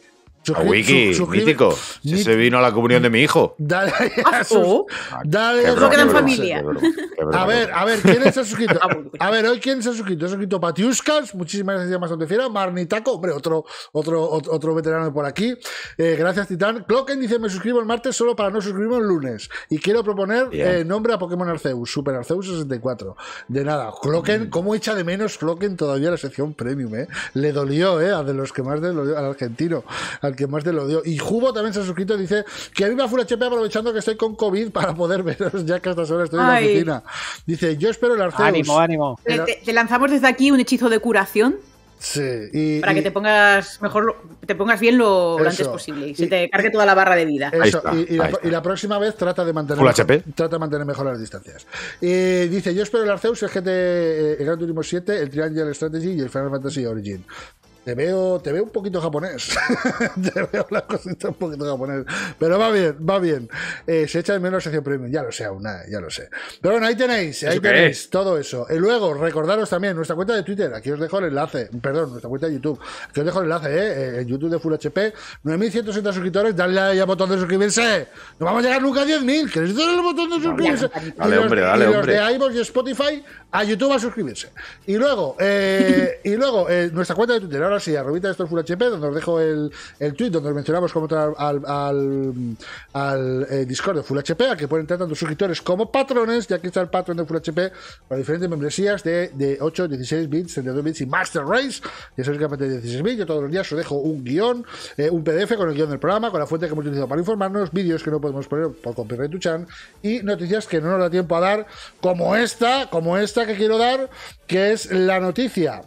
A ah, Wiki, mítico. Se vino a la comunión de mi hijo. Dale a ah, Dale a a ver, a ver, ¿quién se ha suscrito? Ah, pues. A ver, hoy quién se ha suscrito. Se ha suscrito Patiuskas, muchísimas gracias, más donde fiera. Marnitaco, hombre, otro, otro, otro, veterano por aquí. Eh, gracias, Titán. Cloquen dice: Me suscribo el martes solo para no suscribirme el lunes. Y quiero proponer eh, nombre a Pokémon Arceus, Super Arceus 64. De nada, Cloquen, mm. ¿cómo echa de menos Cloquen todavía la sección premium? Eh? Le dolió, ¿eh? A de los que más le dolió, al argentino al que más te lo odio. Y Jubo también se ha suscrito y dice que viva Full HP aprovechando que estoy con COVID para poder veros ya que a estas horas estoy en la oficina. Dice, yo espero el Arceus. Ánimo, ánimo. Te, lanzamos desde aquí un hechizo de curación. Sí, para que te pongas mejor, te pongas bien lo, antes posible y se te cargue toda la barra de vida. y, la, próxima vez trata de mantener, mejor, trata de mantener mejor las distancias. dice, yo espero el Arceus, el GT, eh, el Gran Turismo 7, el Triangle Strategy y el Final Fantasy Origin. Te veo, te veo un poquito japonés. te veo la cosita un poquito japonés. Pero va bien, va bien. Eh, se echa el menos la premium. Ya lo sé, aún, eh, ya lo sé. Pero bueno, ahí tenéis, ahí tenéis todo eso. Y luego, recordaros también nuestra cuenta de Twitter. Aquí os dejo el enlace. Perdón, nuestra cuenta de YouTube. Aquí os dejo el enlace, ¿eh? eh en YouTube de Full HP. 9160 suscriptores. Dale ahí al botón de suscribirse. No vamos a llegar nunca a 10.000. ¿Queréis darle al botón de suscribirse? Dale, hombre, dale, y los hombre. de iVoox y Spotify a YouTube a suscribirse. Y luego, eh, y luego nuestra cuenta de Twitter Ahora y arrobita esto es Full HP, donde os dejo el, el tweet donde os mencionamos como entrar al, al, eh, Discord de Full HP, a que pueden entrar tanto suscriptores como patrones, y aquí está el patrón de Full HP para diferentes membresías de, 8, 16 bits, 32 bits y Master Race, que es de 16 bits. Yo todos los días os dejo un guión, eh, un PDF con el guión del programa, con la fuente que hemos utilizado para informarnos, vídeos que no podemos poner por copyright chan y noticias que no nos da tiempo a dar, como esta, como esta que quiero dar, que es la noticia.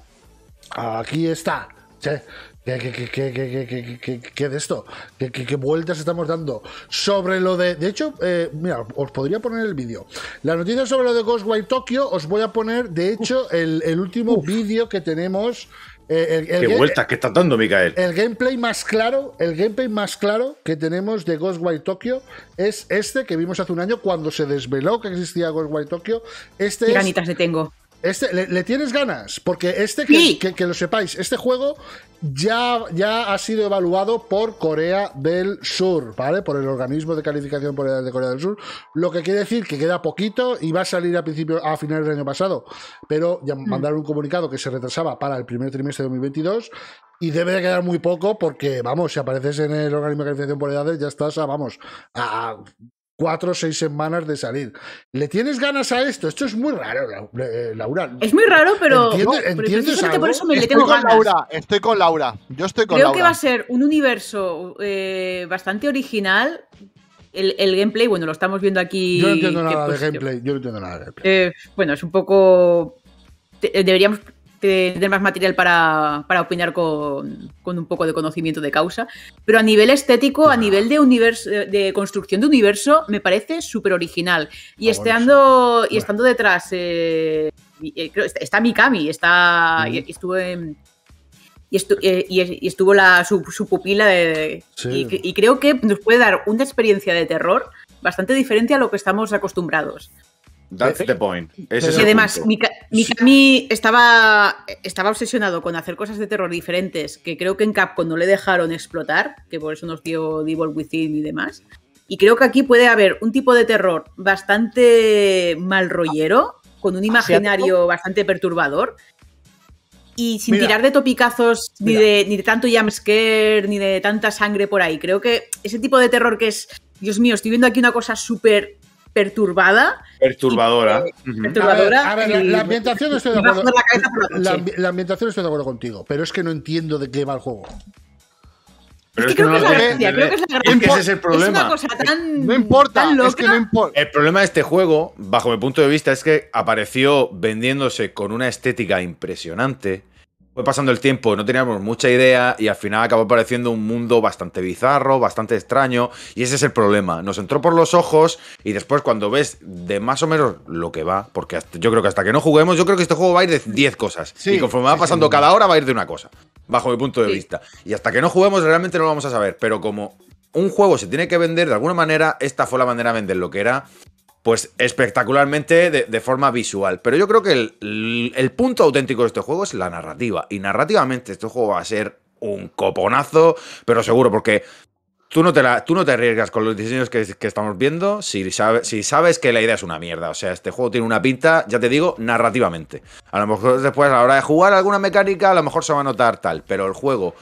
Aquí está. Che, ¿Qué, qué, qué, ¿Qué, de esto? ¿Qué, vueltas estamos dando? Sobre lo de. De hecho, eh, mira, os podría poner el vídeo. La noticia sobre lo de Ghostwire Tokyo, os voy a poner, de hecho, el, último vídeo que tenemos. Eh, el, ¿Qué vueltas que estás dando, Micael? El gameplay más claro, el gameplay más claro que tenemos de Ghostwire Tokyo es este que vimos hace un año cuando se desveló que existía Ghostwire Tokyo. Este Qué es, ganitas le tengo. Este, le, tienes ganas, porque este, que, que, lo sepáis, este juego ya, ya ha sido evaluado por Corea del Sur, ¿vale? Por el organismo de calificación por de Corea del Sur, lo que quiere decir que queda poquito y va a salir a, principio, a finales del año pasado, pero ya mm. mandaron un comunicado que se retrasaba para el primer trimestre de 2022 y debe de quedar muy poco porque, vamos, si apareces en el organismo de calificación por edades, ya estás vamos, a cuatro o seis semanas de salir. ¿Le tienes ganas a esto? Esto es muy raro, eh, Laura. Es muy raro, pero. ¿Entiendes, por eso me estoy le tengo con ganas. Laura, estoy con Laura. Yo estoy con Creo que va a ser un universo eh, bastante original. El, el, gameplay, bueno, lo estamos viendo aquí. Yo no entiendo nada pues, de gameplay. Yo no entiendo nada de gameplay. Eh, bueno, es un poco. Deberíamos este, tener más material para, opinar con, un poco de conocimiento de causa. Pero a nivel estético, a nivel de, universo, eh, de construcción de universo, me parece súper original. Y, estando, y estando detrás, eh, eh, está Mikami, está, y, y, estuvo la, su, pupila y creo que nos puede dar una experiencia de terror bastante diferente a lo que estamos acostumbrados. That's the point. y además, estaba, estaba obsesionado con hacer cosas de terror diferentes que creo que en Capcom no le dejaron explotar, que por eso nos dio Devil Within y demás. Y creo que aquí puede haber un tipo de terror bastante mal rollero, con un imaginario bastante perturbador. Y sin tirar de topicazos, ni de, ni de, tanto jumpscare, ni de tanta sangre por ahí. Creo que ese tipo de terror que es, Dios mío, estoy viendo aquí una cosa súper perturbada. Perturbadora. Eh, perturbadora. A ver, la, ambientación estoy de acuerdo. estoy de acuerdo contigo, pero es que no entiendo de qué va el juego. es que, creo, que es es el problema. una cosa tan, no importa, Es que no importa. El problema de este juego, bajo mi punto de vista, es que apareció vendiéndose con una estética impresionante fue pasando el tiempo, no teníamos mucha idea y al final acabó apareciendo un mundo bastante bizarro, bastante extraño y ese es el problema. Nos entró por los ojos y después cuando ves de más o menos lo que va, porque yo creo que hasta que no juguemos, yo creo que este juego va a ir de 10 cosas y conforme va pasando cada hora va a ir de una cosa, bajo mi punto de vista. Y hasta que no juguemos realmente no lo vamos a saber, pero como un juego se tiene que vender de alguna manera, esta fue la manera de vender lo que era pues espectacularmente de, forma visual. Pero yo creo que el, punto auténtico de este juego es la narrativa. Y narrativamente este juego va a ser un coponazo, pero seguro, porque tú no te, tú no te arriesgas con los diseños que, estamos viendo si, si sabes que la idea es una mierda. O sea, este juego tiene una pinta, ya te digo, narrativamente. A lo mejor después, a la hora de jugar alguna mecánica, a lo mejor se va a notar tal, pero el juego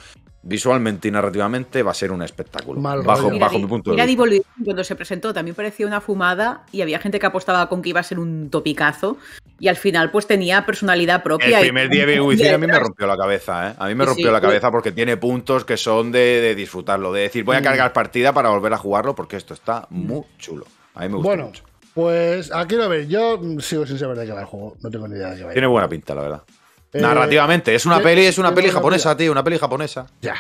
visualmente y narrativamente va a ser un espectáculo. Mal bajo, bajo mi punto de vista. cuando se presentó también parecía una fumada y había gente que apostaba con que iba a ser un topicazo y al final pues tenía personalidad propia. El primer día de a mí me rompió la cabeza, ¿eh? A mí me rompió la cabeza porque tiene puntos que son de, disfrutarlo, de decir voy a mm. cargar partida para volver a jugarlo porque esto está mm. muy chulo. A mí me gusta bueno, Pues aquí ah, lo ver. yo sigo sin saber de qué va el juego, no tengo ni idea de qué va. Tiene buena pinta, la verdad. Eh, Narrativamente, es una eh, peli, es eh, una peli japonesa, tío, una peli japonesa. Ya.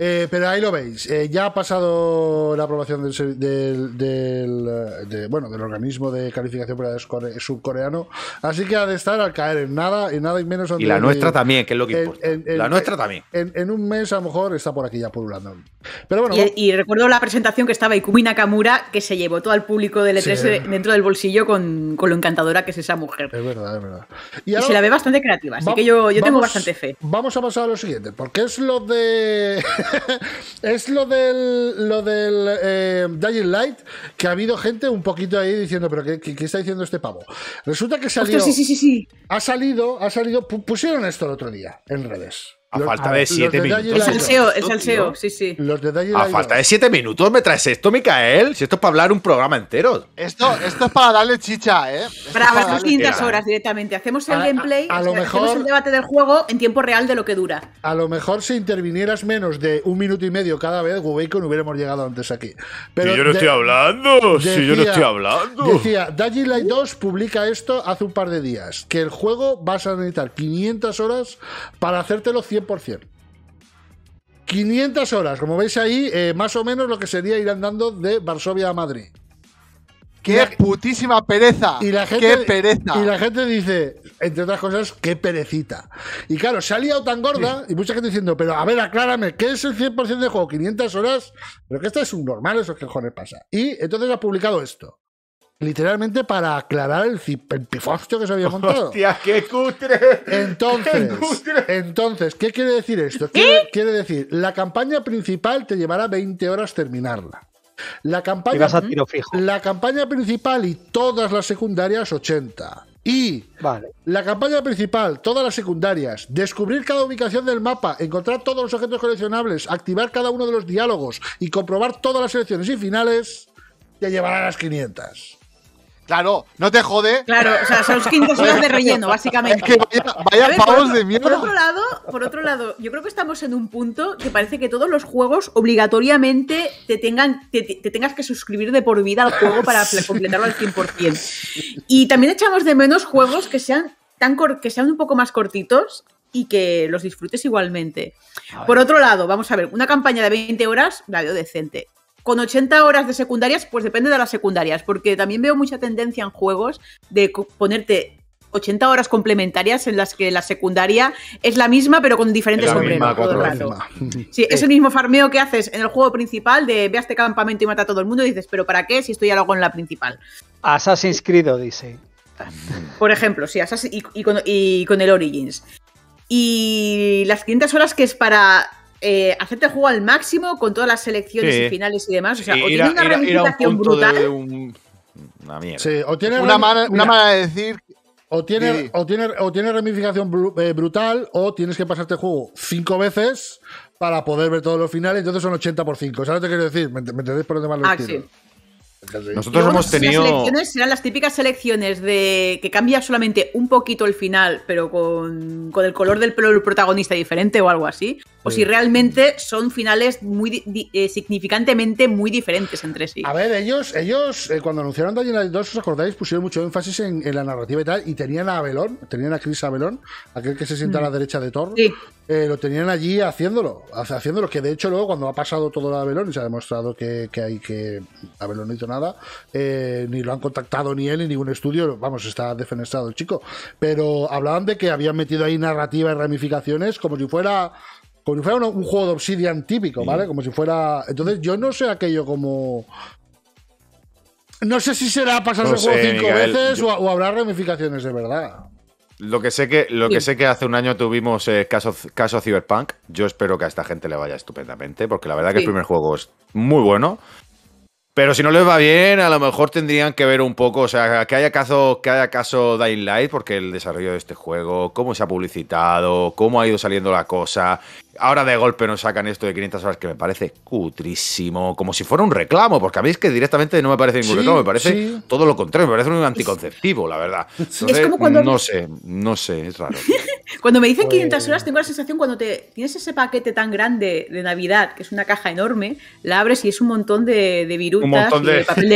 Eh, pero ahí lo veis. Eh, ya ha pasado la aprobación del, eh, bueno, del organismo de calificación para el subcoreano. Así que ha de estar al caer en nada, y nada y menos. y la nuestra también, que es lo que importa. la nuestra también. En, un mes a lo mejor está por aquí ya pululando. Pero bueno. Y, recuerdo la presentación que estaba Ikumi Nakamura, que se llevó todo al público del E3 dentro del bolsillo con, lo encantadora que es esa mujer. Es verdad, es verdad. Y, se la ve bastante creativa, así que yo, tengo bastante fe. Vamos a pasar a lo siguiente, porque es lo de. es lo del, lo del eh, Dying Light, que ha habido gente un poquito ahí diciendo, pero ¿qué, está diciendo este pavo? Resulta que salió... sí sí, sí, sí, ha salido, ha salido, pusieron esto el otro día en redes. A falta de 7 minutos. El es el SEO, sí, sí. a falta de 7 minutos me traes esto, Micael. Si esto es para hablar un programa entero. Esto, esto es para darle chicha, ¿eh? para hablar 500 horas directamente. Hacemos el gameplay, a, hacemos el debate del juego en tiempo real de lo que dura. A lo mejor si intervinieras menos de un minuto y medio cada vez, Webacon hubiéramos llegado antes aquí. Pero si yo no estoy hablando, si yo no estoy hablando. Decía, Light 2 publica esto hace un par de días, que el juego vas a necesitar 500 horas para hacértelo 100 500 horas, como veis ahí, eh, más o menos lo que sería ir andando de Varsovia a Madrid. ¡Qué putísima pereza! Y la gente, ¡Qué pereza! Y la gente dice, entre otras cosas, ¡qué perecita! Y claro, se ha liado tan gorda y mucha gente diciendo, pero a ver, aclárame, ¿qué es el 100% de juego? ¿500 horas? Pero que esto es un normal, eso que cojones pasa. Y entonces ha publicado esto literalmente para aclarar el, que se había montado. ¡Hostia, qué cutre! Entonces, qué entonces ¿qué quiere decir esto? Quiere, decir, la campaña principal te llevará 20 horas terminarla. La campaña, a tiro fijo. la campaña principal y todas las secundarias 80. Y vale. la campaña principal, todas las secundarias, descubrir cada ubicación del mapa, encontrar todos los objetos coleccionables, activar cada uno de los diálogos y comprobar todas las elecciones y finales, te llevará las 500. Claro, no te jode. Claro, o sea, son 15 horas de relleno, básicamente. que vaya, pavos de mierda. Por otro, lado, por otro lado, yo creo que estamos en un punto que parece que todos los juegos obligatoriamente te, tengan, te, tengas que suscribir de por vida al juego para completarlo al 100%. Y también echamos de menos juegos que sean, tan que sean un poco más cortitos y que los disfrutes igualmente. Por otro lado, vamos a ver, una campaña de 20 horas la veo decente con 80 horas de secundarias, pues depende de las secundarias, porque también veo mucha tendencia en juegos de ponerte 80 horas complementarias en las que la secundaria es la misma, pero con diferentes sombreros Sí, es el mismo farmeo que haces en el juego principal de ve este campamento y mata a todo el mundo y dices, pero ¿para qué si estoy algo en la principal? Assassin's Creed dice. Por ejemplo, sí, y, con, y con el Origins. Y las 500 horas que es para eh, hacerte juego al máximo con todas las selecciones y finales y demás. O sea, o tiene una ramificación brutal. Una mierda. Sí, o tiene una, manera de decir o tiene, o tiene, ramificación eh, brutal, o tienes que pasarte el juego cinco veces para poder ver todos los finales, entonces son 80 por 5. O sea, no te quiero decir, ¿me, entendéis por dónde más lo ah, sí. Nosotros hemos tenido. serán las típicas selecciones de que cambia solamente un poquito el final, pero con, con el color del pelo del protagonista diferente o algo así. O si realmente son finales muy eh, significantemente muy diferentes entre sí. A ver, ellos, ellos eh, cuando anunciaron Dying Light 2, os acordáis, pusieron mucho énfasis en, la narrativa y tal, y tenían a Abelón, tenían a Chris Abelón, aquel que se sienta a la mm. derecha de Thor. Sí. Eh, lo tenían allí haciéndolo, haciéndolo, que de hecho luego cuando ha pasado todo lo de y se ha demostrado que, que hay que Avelón no hizo nada, eh, ni lo han contactado ni él ni ningún estudio, vamos, está defenestrado el chico, pero hablaban de que habían metido ahí narrativa y ramificaciones como si fuera como si fuera un, juego de Obsidian típico, ¿vale? Mm. Como si fuera... Entonces yo no sé aquello como... No sé si será pasarse juego cinco veces o, o habrá ramificaciones de verdad. Lo que sé que, lo que sé que hace un año tuvimos eh, caso, caso Cyberpunk. Yo espero que a esta gente le vaya estupendamente, porque la verdad que el primer juego es muy bueno. Pero si no les va bien, a lo mejor tendrían que ver un poco, o sea, que haya caso, que haya caso Dying Light, porque el desarrollo de este juego, cómo se ha publicitado, cómo ha ido saliendo la cosa. Ahora de golpe nos sacan esto de 500 horas que me parece cutrísimo, como si fuera un reclamo, porque a mí es que directamente no me parece ningún reclamo, me parece todo lo contrario, me parece un anticonceptivo, la verdad. No sé, no sé, es raro. Cuando me dicen 500 pues horas, tengo la sensación cuando te tienes ese paquete tan grande de Navidad, que es una caja enorme, la abres y es un montón de, virutas de... papel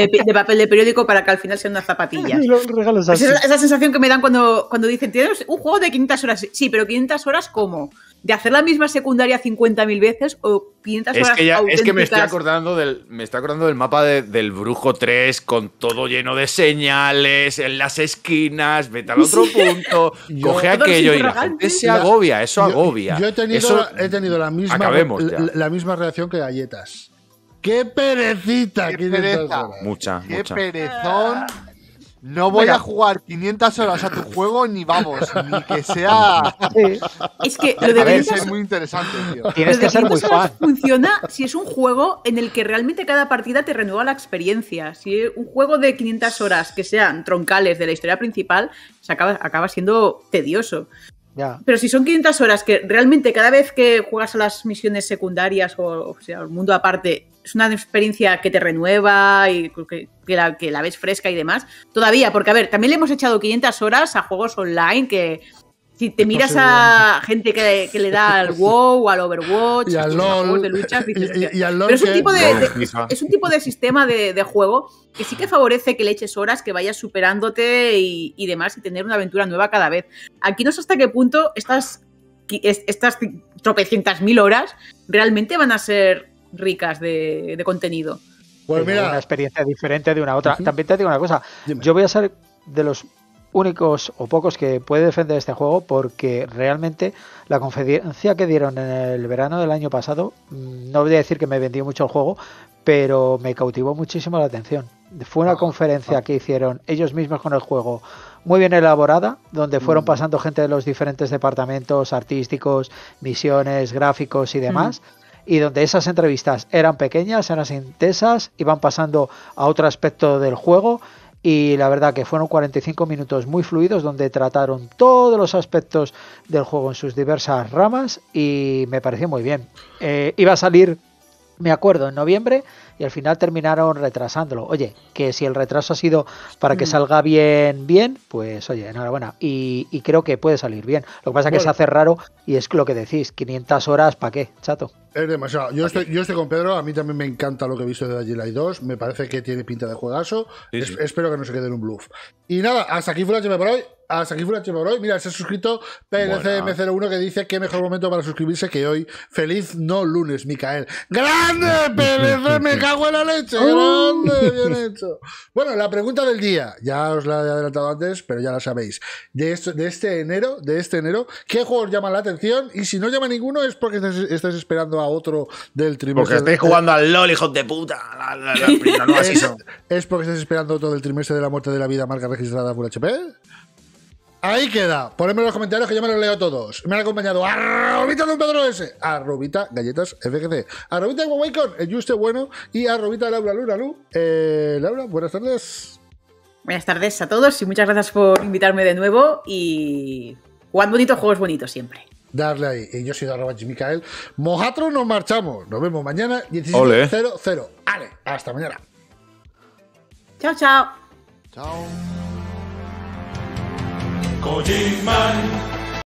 de... periódico para que al final sean unas zapatillas. Pues esa es la sensación que me dan cuando, cuando dicen, tienes un juego de 500 horas. Sí, pero 500 horas ¿cómo? de hacer la misma secundaria 50.000 veces o 500 es horas que Es que me estoy acordando del, me acordando del mapa del Brujo 3 con todo lleno de señales, en las esquinas, vete al otro punto, coge aquello y la se agobia, eso agobia. Yo he tenido, la, misma, la, misma reacción que galletas. ¡Qué perecita! ¡Qué Mucha, Qué perezón! No voy a jugar 500 horas a tu juego ni vamos, ni que sea. Es que lo de 500 muy interesante, tío. Tienes que ser muy Funciona si es un juego en el que realmente cada partida te renueva la experiencia. Si es un juego de 500 horas que sean troncales de la historia principal, se pues acaba, acaba siendo tedioso. Pero si son 500 horas que realmente cada vez que juegas a las misiones secundarias o, sea, al mundo aparte es una experiencia que te renueva y que, la, ves fresca y demás. Todavía, porque a ver, también le hemos echado 500 horas a juegos online que si te miras a gente que, le da al WoW, al Overwatch, y al LOL, pero es un, tipo de, es un tipo de sistema de, juego que sí que favorece que le eches horas, que vayas superándote y, y demás y tener una aventura nueva cada vez. Aquí no sé hasta qué punto estas, estas tropecientas mil horas realmente van a ser ricas de, contenido. Pues mira. Una experiencia diferente de una otra. También te digo una cosa. Yo voy a ser de los únicos o pocos que puede defender este juego porque realmente la conferencia que dieron en el verano del año pasado, mm, no voy a decir que me vendió mucho el juego, pero me cautivó muchísimo la atención. Fue una ah, conferencia que hicieron ellos mismos con el juego, muy bien elaborada, donde fueron mm. pasando gente de los diferentes departamentos artísticos, misiones, gráficos y demás. Mm y donde esas entrevistas eran pequeñas, eran intensas, iban pasando a otro aspecto del juego y la verdad que fueron 45 minutos muy fluidos donde trataron todos los aspectos del juego en sus diversas ramas y me pareció muy bien. Eh, iba a salir, me acuerdo, en noviembre, y al final terminaron retrasándolo. Oye, que si el retraso ha sido para que mm. salga bien, bien, pues oye, enhorabuena. Y, creo que puede salir bien. Lo que pasa es que se hace raro y es lo que decís, 500 horas, ¿para qué, chato? Es demasiado. Yo estoy, con Pedro, a mí también me encanta lo que he visto de Agile 2, me parece que tiene pinta de juegazo, espero que no se quede en un bluff. Y nada, hasta aquí fue la por hoy. Hasta aquí fue la por hoy. Mira, se ha suscrito PLCM01 que dice que mejor momento para suscribirse que hoy. Feliz no lunes, Micael. ¡Grande PLCM! cago en la leche, Bueno, la pregunta del día, ya os la he adelantado antes, pero ya la sabéis. De, esto, de este enero, de este enero, ¿qué juegos llama la atención? Y si no llama ninguno es porque estás, esperando a otro del trimestre. Porque estáis jugando al LOL, hijos de puta. es, es, porque estás esperando otro del trimestre de la muerte de la vida, marca registrada por HP. Ahí queda. Ponedme en los comentarios que yo me los leo todos. Me han acompañado Robita Don Pedro S. a Robita Galletas FGC. a Robita Wawaycon, el Juste Bueno. Y a Robita Laura Luna Lu. Eh, Laura, buenas tardes. Buenas tardes a todos y muchas gracias por invitarme de nuevo. Y Juan Bonito, juegos bonitos siempre. Darle ahí. Y yo soy de arroba Mojatro, nos marchamos. Nos vemos mañana 17.00. Ale, hasta mañana. Chao, chao. Chao. 个疑问。